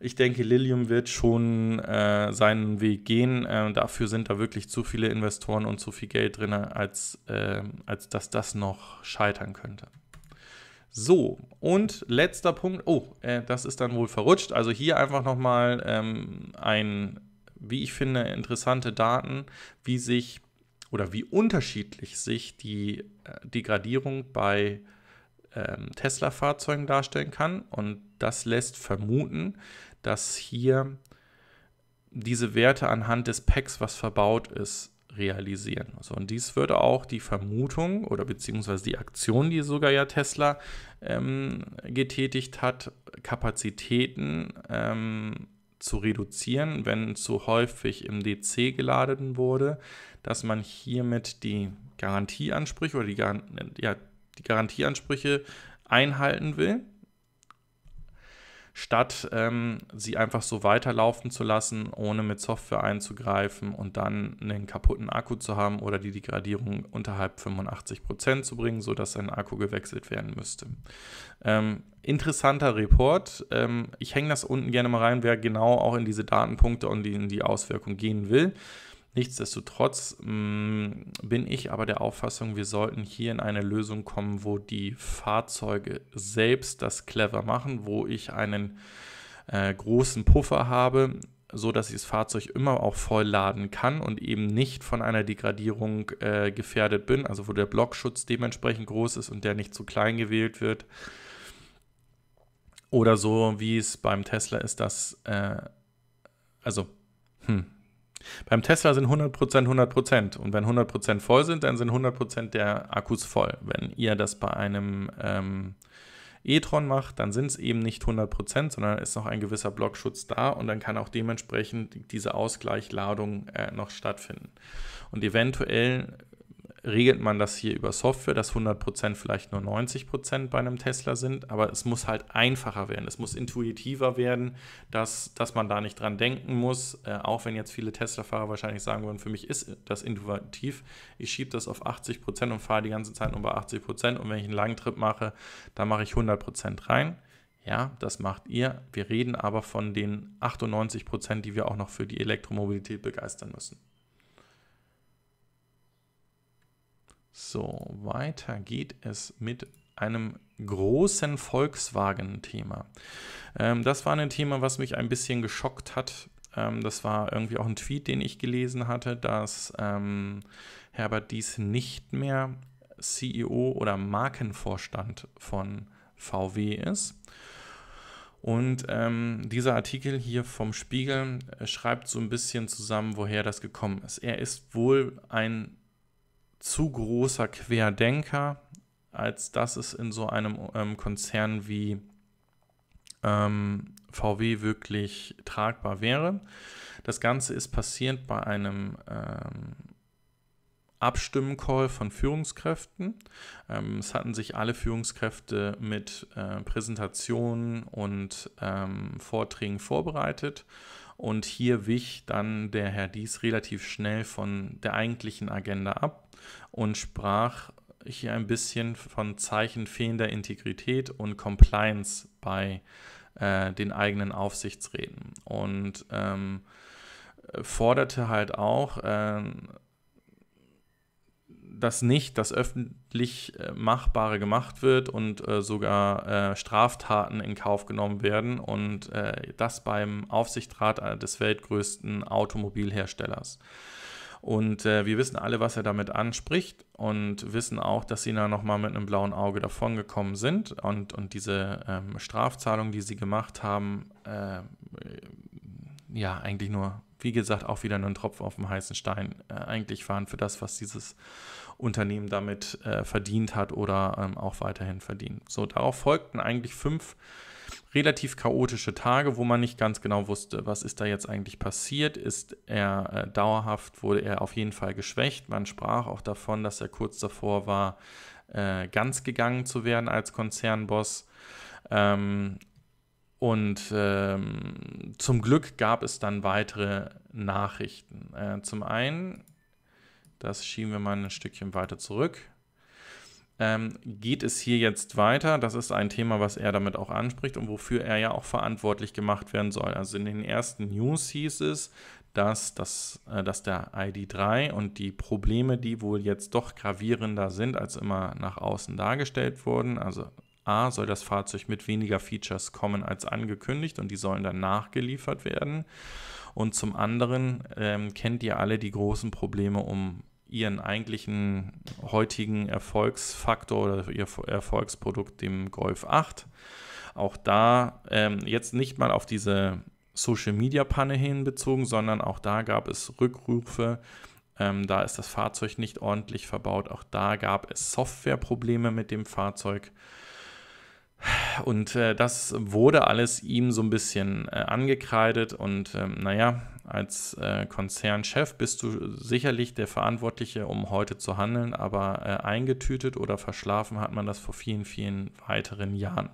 Ich denke, Lilium wird schon äh, seinen Weg gehen. Äh, dafür sind da wirklich zu viele Investoren und zu viel Geld drin, als, äh, als dass das noch scheitern könnte. So, und letzter Punkt. Oh, äh, das ist dann wohl verrutscht. Also hier einfach nochmal ähm, ein, wie ich finde, interessante Daten, wie sich oder wie unterschiedlich sich die, Degradierung äh, Gradierung bei ähm, Tesla-Fahrzeugen darstellen kann. Und das lässt vermuten, dass hier diese Werte anhand des Packs, was verbaut ist, realisieren. So, und dies würde auch die Vermutung oder beziehungsweise die Aktion, die sogar ja Tesla ähm, getätigt hat, Kapazitäten ähm, zu reduzieren, wenn zu häufig im DC geladen wurde, dass man hiermit die Garantieansprüche oder die, Gar ja, die Garantieansprüche einhalten will statt ähm, sie einfach so weiterlaufen zu lassen, ohne mit Software einzugreifen und dann einen kaputten Akku zu haben oder die Degradierung unterhalb 85% zu bringen, sodass ein Akku gewechselt werden müsste. Ähm, interessanter Report. Ähm, ich hänge das unten gerne mal rein, wer genau auch in diese Datenpunkte und in die Auswirkung gehen will. Nichtsdestotrotz mh, mm, bin ich aber der Auffassung, wir sollten hier in eine Lösung kommen, wo die Fahrzeuge selbst das clever machen, wo ich einen äh, großen Puffer habe, so dass ich das Fahrzeug immer auch voll laden kann und eben nicht von einer Degradierung äh, gefährdet bin, also wo der Blockschutz dementsprechend groß ist und der nicht zu klein gewählt wird. Oder so, wie es beim Tesla ist, dass, äh, also, hm, beim Tesla sind 100%, 100%. Und wenn 100% voll sind, dann sind 100% der Akkus voll. Wenn ihr das bei einem ähm, e-tron macht, dann sind es eben nicht 100%, sondern ist noch ein gewisser Blockschutz da und dann kann auch dementsprechend diese Ausgleichladung äh, noch stattfinden. Und eventuell regelt man das hier über Software, dass 100% vielleicht nur 90% bei einem Tesla sind, aber es muss halt einfacher werden, es muss intuitiver werden, dass, dass man da nicht dran denken muss, äh, auch wenn jetzt viele Tesla-Fahrer wahrscheinlich sagen würden, für mich ist das intuitiv, ich schiebe das auf 80% und fahre die ganze Zeit nur bei 80% und wenn ich einen langen Trip mache, dann mache ich 100% rein. Ja, das macht ihr. Wir reden aber von den 98 die wir auch noch für die Elektromobilität begeistern müssen. So, weiter geht es mit einem großen Volkswagen-Thema. Ähm, das war ein Thema, was mich ein bisschen geschockt hat. Ähm, das war irgendwie auch ein Tweet, den ich gelesen hatte, dass ähm, Herbert Dies nicht mehr CEO oder Markenvorstand von VW ist. Und ähm, dieser Artikel hier vom Spiegel äh, schreibt so ein bisschen zusammen, woher das gekommen ist. Er ist wohl ein zu großer Querdenker, als dass es in so einem ähm, Konzern wie ähm, VW wirklich tragbar wäre. Das Ganze ist passiert bei einem ähm, Abstimmen-Call von Führungskräften. Ähm, es hatten sich alle Führungskräfte mit äh, Präsentationen und ähm, Vorträgen vorbereitet. Und hier wich dann der Herr Dies relativ schnell von der eigentlichen Agenda ab und sprach hier ein bisschen von Zeichen fehlender Integrität und Compliance bei äh, den eigenen Aufsichtsräten und ähm, forderte halt auch, äh, dass nicht das öffentlich äh, Machbare gemacht wird und äh, sogar äh, Straftaten in Kauf genommen werden und äh, das beim Aufsichtsrat äh, des weltgrößten Automobilherstellers. Und äh, wir wissen alle, was er damit anspricht und wissen auch, dass sie da nochmal mit einem blauen Auge davongekommen sind und, und diese ähm, Strafzahlung, die sie gemacht haben, äh, ja, eigentlich nur, wie gesagt, auch wieder einen ein Tropfen auf dem heißen Stein äh, eigentlich waren für das, was dieses Unternehmen damit äh, verdient hat oder ähm, auch weiterhin verdient. So, darauf folgten eigentlich fünf relativ chaotische Tage, wo man nicht ganz genau wusste, was ist da jetzt eigentlich passiert. Ist er äh, dauerhaft, wurde er auf jeden Fall geschwächt. Man sprach auch davon, dass er kurz davor war, äh, ganz gegangen zu werden als Konzernboss. Ähm, und ähm, zum Glück gab es dann weitere Nachrichten. Äh, zum einen, das schieben wir mal ein Stückchen weiter zurück ähm, geht es hier jetzt weiter? Das ist ein Thema, was er damit auch anspricht und wofür er ja auch verantwortlich gemacht werden soll. Also in den ersten News hieß es, dass, dass, äh, dass der ID3 und die Probleme, die wohl jetzt doch gravierender sind, als immer nach außen dargestellt wurden, also A, soll das Fahrzeug mit weniger Features kommen als angekündigt und die sollen dann nachgeliefert werden. Und zum anderen ähm, kennt ihr alle die großen Probleme um ihren eigentlichen heutigen Erfolgsfaktor oder ihr Erfolgsprodukt, dem Golf 8. Auch da ähm, jetzt nicht mal auf diese Social-Media-Panne hinbezogen, sondern auch da gab es Rückrufe. Ähm, da ist das Fahrzeug nicht ordentlich verbaut. Auch da gab es Softwareprobleme mit dem Fahrzeug. Und äh, das wurde alles ihm so ein bisschen äh, angekreidet. Und ähm, naja, als äh, Konzernchef bist du sicherlich der Verantwortliche, um heute zu handeln, aber äh, eingetütet oder verschlafen hat man das vor vielen, vielen weiteren Jahren.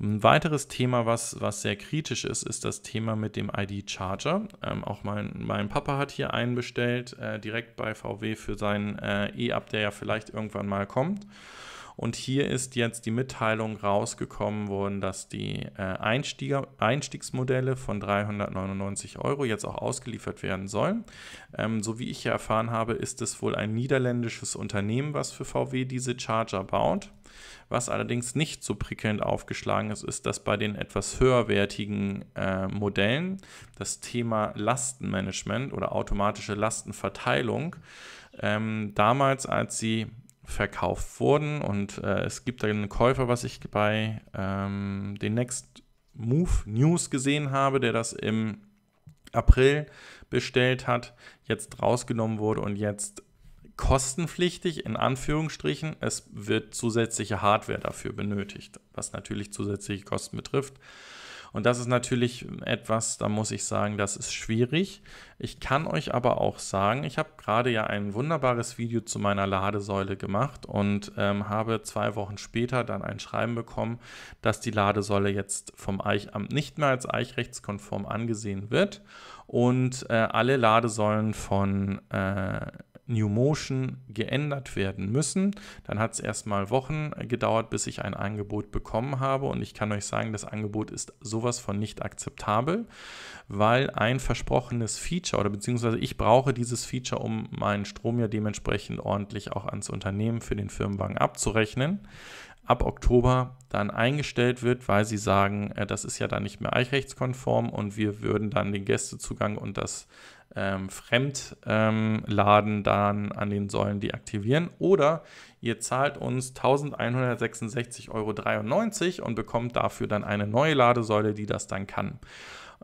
Ein weiteres Thema, was, was sehr kritisch ist, ist das Thema mit dem ID-Charger. Ähm, auch mein, mein Papa hat hier einen bestellt, äh, direkt bei VW für seinen äh, E-Up, der ja vielleicht irgendwann mal kommt. Und hier ist jetzt die Mitteilung rausgekommen worden, dass die äh, Einstieger, Einstiegsmodelle von 399 Euro jetzt auch ausgeliefert werden sollen. Ähm, so wie ich hier erfahren habe, ist es wohl ein niederländisches Unternehmen, was für VW diese Charger baut. Was allerdings nicht so prickelnd aufgeschlagen ist, ist, dass bei den etwas höherwertigen äh, Modellen das Thema Lastenmanagement oder automatische Lastenverteilung ähm, damals, als sie verkauft wurden. Und äh, es gibt einen Käufer, was ich bei ähm, den Next Move News gesehen habe, der das im April bestellt hat, jetzt rausgenommen wurde und jetzt kostenpflichtig in Anführungsstrichen. Es wird zusätzliche Hardware dafür benötigt, was natürlich zusätzliche Kosten betrifft. Und das ist natürlich etwas, da muss ich sagen, das ist schwierig. Ich kann euch aber auch sagen, ich habe gerade ja ein wunderbares Video zu meiner Ladesäule gemacht und ähm, habe zwei Wochen später dann ein Schreiben bekommen, dass die Ladesäule jetzt vom Eichamt nicht mehr als eichrechtskonform angesehen wird und äh, alle Ladesäulen von äh, New Motion geändert werden müssen. Dann hat es erstmal Wochen gedauert, bis ich ein Angebot bekommen habe. Und ich kann euch sagen, das Angebot ist sowas von nicht akzeptabel, weil ein versprochenes Feature oder beziehungsweise ich brauche dieses Feature, um meinen Strom ja dementsprechend ordentlich auch ans Unternehmen für den Firmenwagen abzurechnen ab Oktober dann eingestellt wird, weil sie sagen, äh, das ist ja dann nicht mehr eichrechtskonform und wir würden dann den Gästezugang und das ähm, Fremdladen ähm, dann an den Säulen deaktivieren. Oder ihr zahlt uns 1166,93 Euro und bekommt dafür dann eine neue Ladesäule, die das dann kann.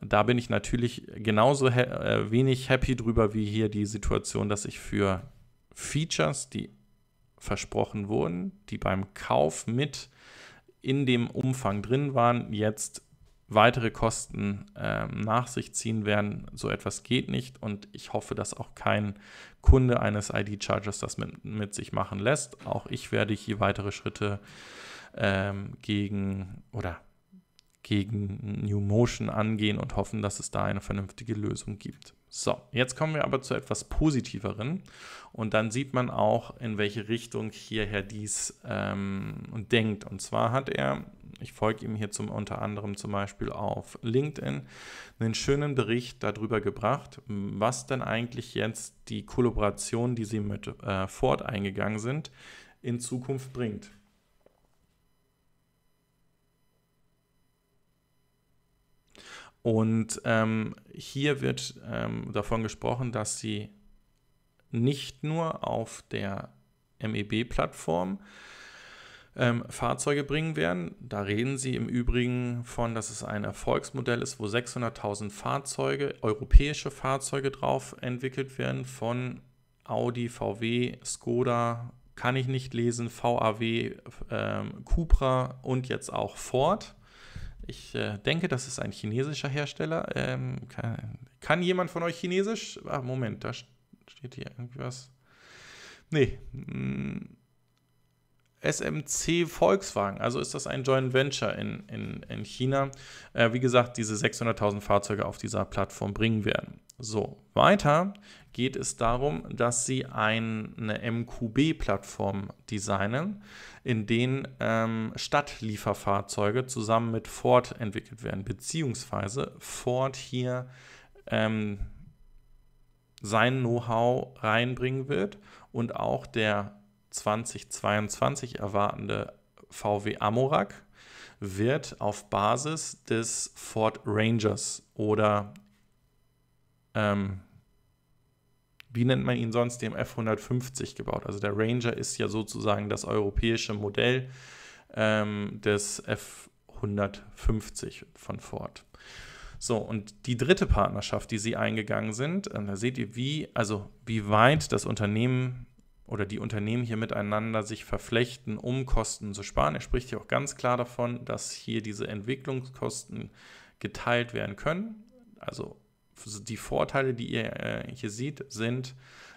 Da bin ich natürlich genauso äh, wenig happy drüber wie hier die Situation, dass ich für Features, die versprochen wurden, die beim Kauf mit in dem Umfang drin waren, jetzt weitere Kosten ähm, nach sich ziehen werden. So etwas geht nicht und ich hoffe, dass auch kein Kunde eines ID-Chargers das mit, mit sich machen lässt. Auch ich werde hier weitere Schritte ähm, gegen oder gegen New Motion angehen und hoffen, dass es da eine vernünftige Lösung gibt. So, jetzt kommen wir aber zu etwas Positiveren und dann sieht man auch, in welche Richtung hier Herr Dies ähm, denkt. Und zwar hat er, ich folge ihm hier zum, unter anderem zum Beispiel auf LinkedIn, einen schönen Bericht darüber gebracht, was denn eigentlich jetzt die Kollaboration, die sie mit äh, Ford eingegangen sind, in Zukunft bringt. Und ähm, hier wird ähm, davon gesprochen, dass sie nicht nur auf der MEB-Plattform ähm, Fahrzeuge bringen werden. Da reden sie im Übrigen von, dass es ein Erfolgsmodell ist, wo 600.000 Fahrzeuge, europäische Fahrzeuge drauf entwickelt werden von Audi, VW, Skoda, kann ich nicht lesen, VAW, ähm, Cupra und jetzt auch Ford. Ich äh, denke, das ist ein chinesischer Hersteller. Ähm, kann, kann, jemand von euch Chinesisch? Ah, Moment, da steht hier irgendwas. was. Nee. Hm, SMC Volkswagen, also ist das ein Joint Venture in, in, in China. Äh, wie gesagt, diese 600.000 Fahrzeuge auf dieser Plattform bringen werden. So, weiter geht es darum, dass sie eine MQB-Plattform designen, in denen ähm, Stadtlieferfahrzeuge zusammen mit Ford entwickelt werden, beziehungsweise Ford hier ähm, sein Know-how reinbringen wird und auch der 2022 erwartende VW Amorak wird auf Basis des Ford Rangers oder ähm, wie nennt man ihn sonst, dem F-150 gebaut. Also der Ranger ist ja sozusagen das europäische Modell ähm, des F-150 von Ford. So, und die dritte Partnerschaft, die sie eingegangen sind, ähm, da seht ihr, wie, also wie weit das Unternehmen oder die Unternehmen hier miteinander sich verflechten, um Kosten zu sparen. Er spricht hier auch ganz klar davon, dass hier diese Entwicklungskosten geteilt werden können. Also die Vorteile, die ihr äh, hier seht, sind,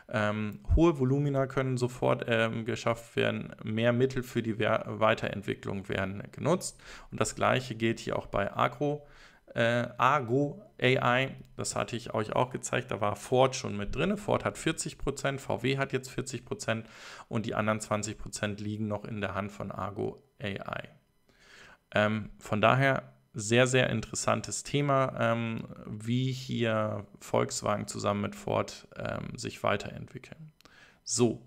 ähm, hohe Volumina können sofort ähm, geschafft werden, mehr Mittel für die We Weiterentwicklung werden genutzt. Und das gleiche gilt hier auch bei Agro. Äh, Argo AI, das hatte ich euch auch gezeigt, da war Ford schon mit drin. Ford hat 40%, VW hat jetzt 40% und die anderen 20% liegen noch in der Hand von Argo AI. Ähm, von daher sehr, sehr interessantes Thema, ähm, wie hier Volkswagen zusammen mit Ford ähm, sich weiterentwickeln. So.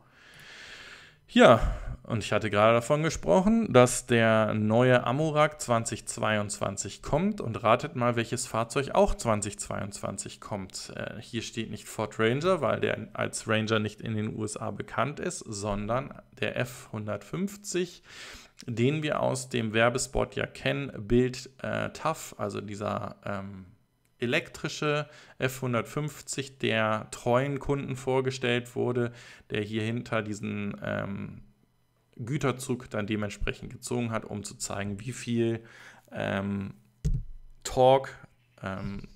Ja, und ich hatte gerade davon gesprochen, dass der neue Amorak 2022 kommt und ratet mal, welches Fahrzeug auch 2022 kommt. Äh, hier steht nicht Ford Ranger, weil der als Ranger nicht in den USA bekannt ist, sondern der F150 den wir aus dem Werbespot ja kennen, Bild äh, TAF, also dieser ähm, elektrische F150, der treuen Kunden vorgestellt wurde, der hier hinter diesen ähm, Güterzug dann dementsprechend gezogen hat, um zu zeigen, wie viel ähm, Torque ähm,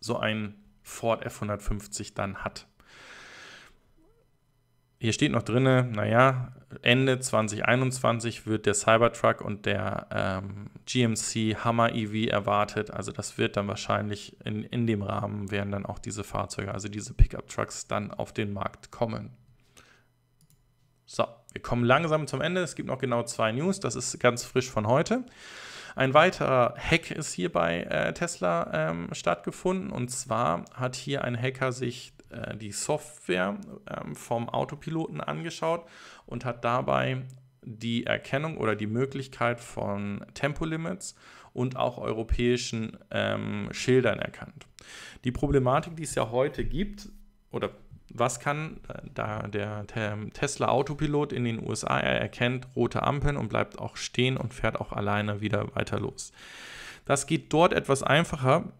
so ein Ford F150 dann hat. Hier steht noch drinne, naja, Ende 2021 wird der Cybertruck und der ähm, GMC Hammer EV erwartet. Also das wird dann wahrscheinlich in, in dem Rahmen werden dann auch diese Fahrzeuge, also diese Pickup-Trucks dann auf den Markt kommen. So, wir kommen langsam zum Ende. Es gibt noch genau zwei News. Das ist ganz frisch von heute. Ein weiterer Hack ist hier bei äh, Tesla ähm, stattgefunden. Und zwar hat hier ein Hacker sich äh, die Software ähm, vom Autopiloten angeschaut und hat dabei die Erkennung oder die Möglichkeit von Tempolimits und auch europäischen ähm, Schildern erkannt. Die Problematik, die es ja heute gibt, oder was kann, äh, da der Tesla Autopilot in den USA, er erkennt rote Ampeln und bleibt auch stehen und fährt auch alleine wieder weiter los. Das geht dort etwas einfacher,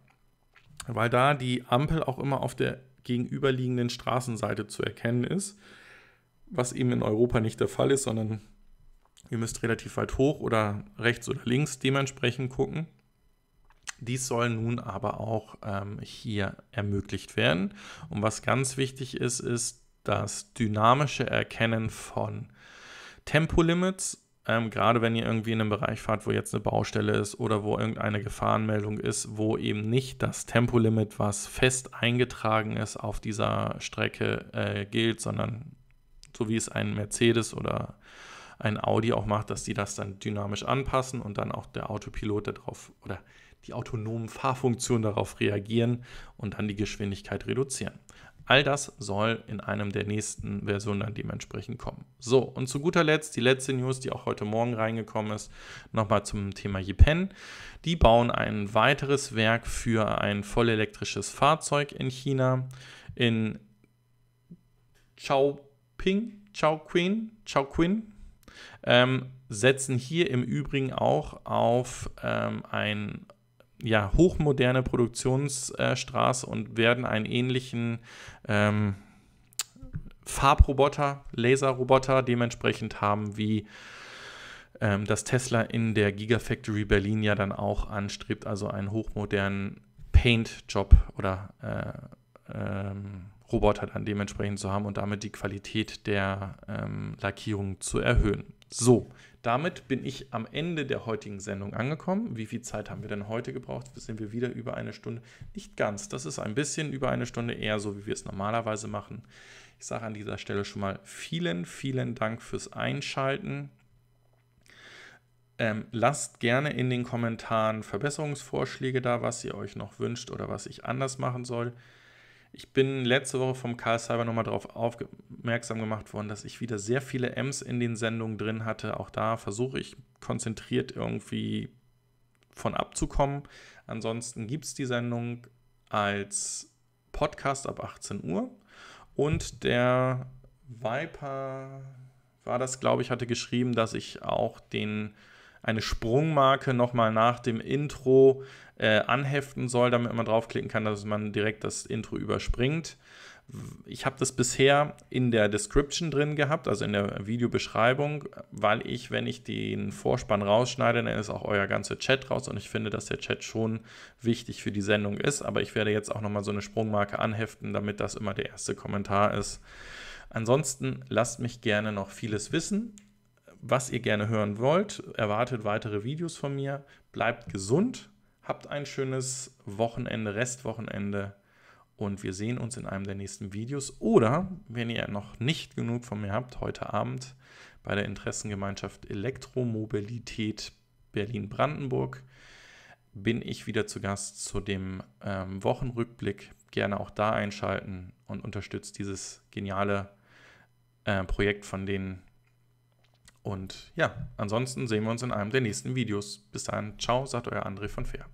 weil da die Ampel auch immer auf der gegenüberliegenden Straßenseite zu erkennen ist, was eben in Europa nicht der Fall ist, sondern ihr müsst relativ weit hoch oder rechts oder links dementsprechend gucken. Dies soll nun aber auch ähm, hier ermöglicht werden. Und was ganz wichtig ist, ist das dynamische Erkennen von Tempolimits ähm, gerade wenn ihr irgendwie in einem Bereich fahrt, wo jetzt eine Baustelle ist oder wo irgendeine Gefahrenmeldung ist, wo eben nicht das Tempolimit, was fest eingetragen ist, auf dieser Strecke äh, gilt, sondern so wie es ein Mercedes oder ein Audi auch macht, dass die das dann dynamisch anpassen und dann auch der Autopilot darauf oder die autonomen Fahrfunktionen darauf reagieren und dann die Geschwindigkeit reduzieren. All das soll in einem der nächsten Versionen dann dementsprechend kommen. So, und zu guter Letzt die letzte News, die auch heute Morgen reingekommen ist, nochmal zum Thema Yipen. Die bauen ein weiteres Werk für ein vollelektrisches Fahrzeug in China, in Chaoping, Chaoquin, Chaoquin. Ähm, setzen hier im Übrigen auch auf ähm, ein ja, hochmoderne Produktionsstraße äh, und werden einen ähnlichen ähm, Farbroboter, Laserroboter dementsprechend haben, wie ähm, das Tesla in der Gigafactory Berlin ja dann auch anstrebt, also einen hochmodernen Paint-Job oder äh, ähm, Roboter dann dementsprechend zu haben und damit die Qualität der ähm, Lackierung zu erhöhen. So, damit bin ich am Ende der heutigen Sendung angekommen. Wie viel Zeit haben wir denn heute gebraucht? Sind wir wieder über eine Stunde? Nicht ganz. Das ist ein bisschen über eine Stunde, eher so, wie wir es normalerweise machen. Ich sage an dieser Stelle schon mal vielen, vielen Dank fürs Einschalten. Ähm, lasst gerne in den Kommentaren Verbesserungsvorschläge da, was ihr euch noch wünscht oder was ich anders machen soll. Ich bin letzte Woche vom Karl Cyber nochmal darauf aufmerksam gemacht worden, dass ich wieder sehr viele M's in den Sendungen drin hatte. Auch da versuche ich konzentriert irgendwie von abzukommen. Ansonsten gibt es die Sendung als Podcast ab 18 Uhr. Und der Viper war das, glaube ich, hatte geschrieben, dass ich auch den eine Sprungmarke nochmal nach dem Intro äh, anheften soll, damit man draufklicken kann, dass man direkt das Intro überspringt. Ich habe das bisher in der Description drin gehabt, also in der Videobeschreibung, weil ich, wenn ich den Vorspann rausschneide, dann ist auch euer ganzer Chat raus und ich finde, dass der Chat schon wichtig für die Sendung ist. Aber ich werde jetzt auch nochmal so eine Sprungmarke anheften, damit das immer der erste Kommentar ist. Ansonsten lasst mich gerne noch vieles wissen, was ihr gerne hören wollt. Erwartet weitere Videos von mir. Bleibt gesund Habt ein schönes Wochenende, Restwochenende und wir sehen uns in einem der nächsten Videos. Oder, wenn ihr noch nicht genug von mir habt, heute Abend bei der Interessengemeinschaft Elektromobilität Berlin-Brandenburg bin ich wieder zu Gast zu dem ähm, Wochenrückblick. Gerne auch da einschalten und unterstützt dieses geniale äh, Projekt von denen. Und ja, ansonsten sehen wir uns in einem der nächsten Videos. Bis dahin, ciao, sagt euer André von Fair.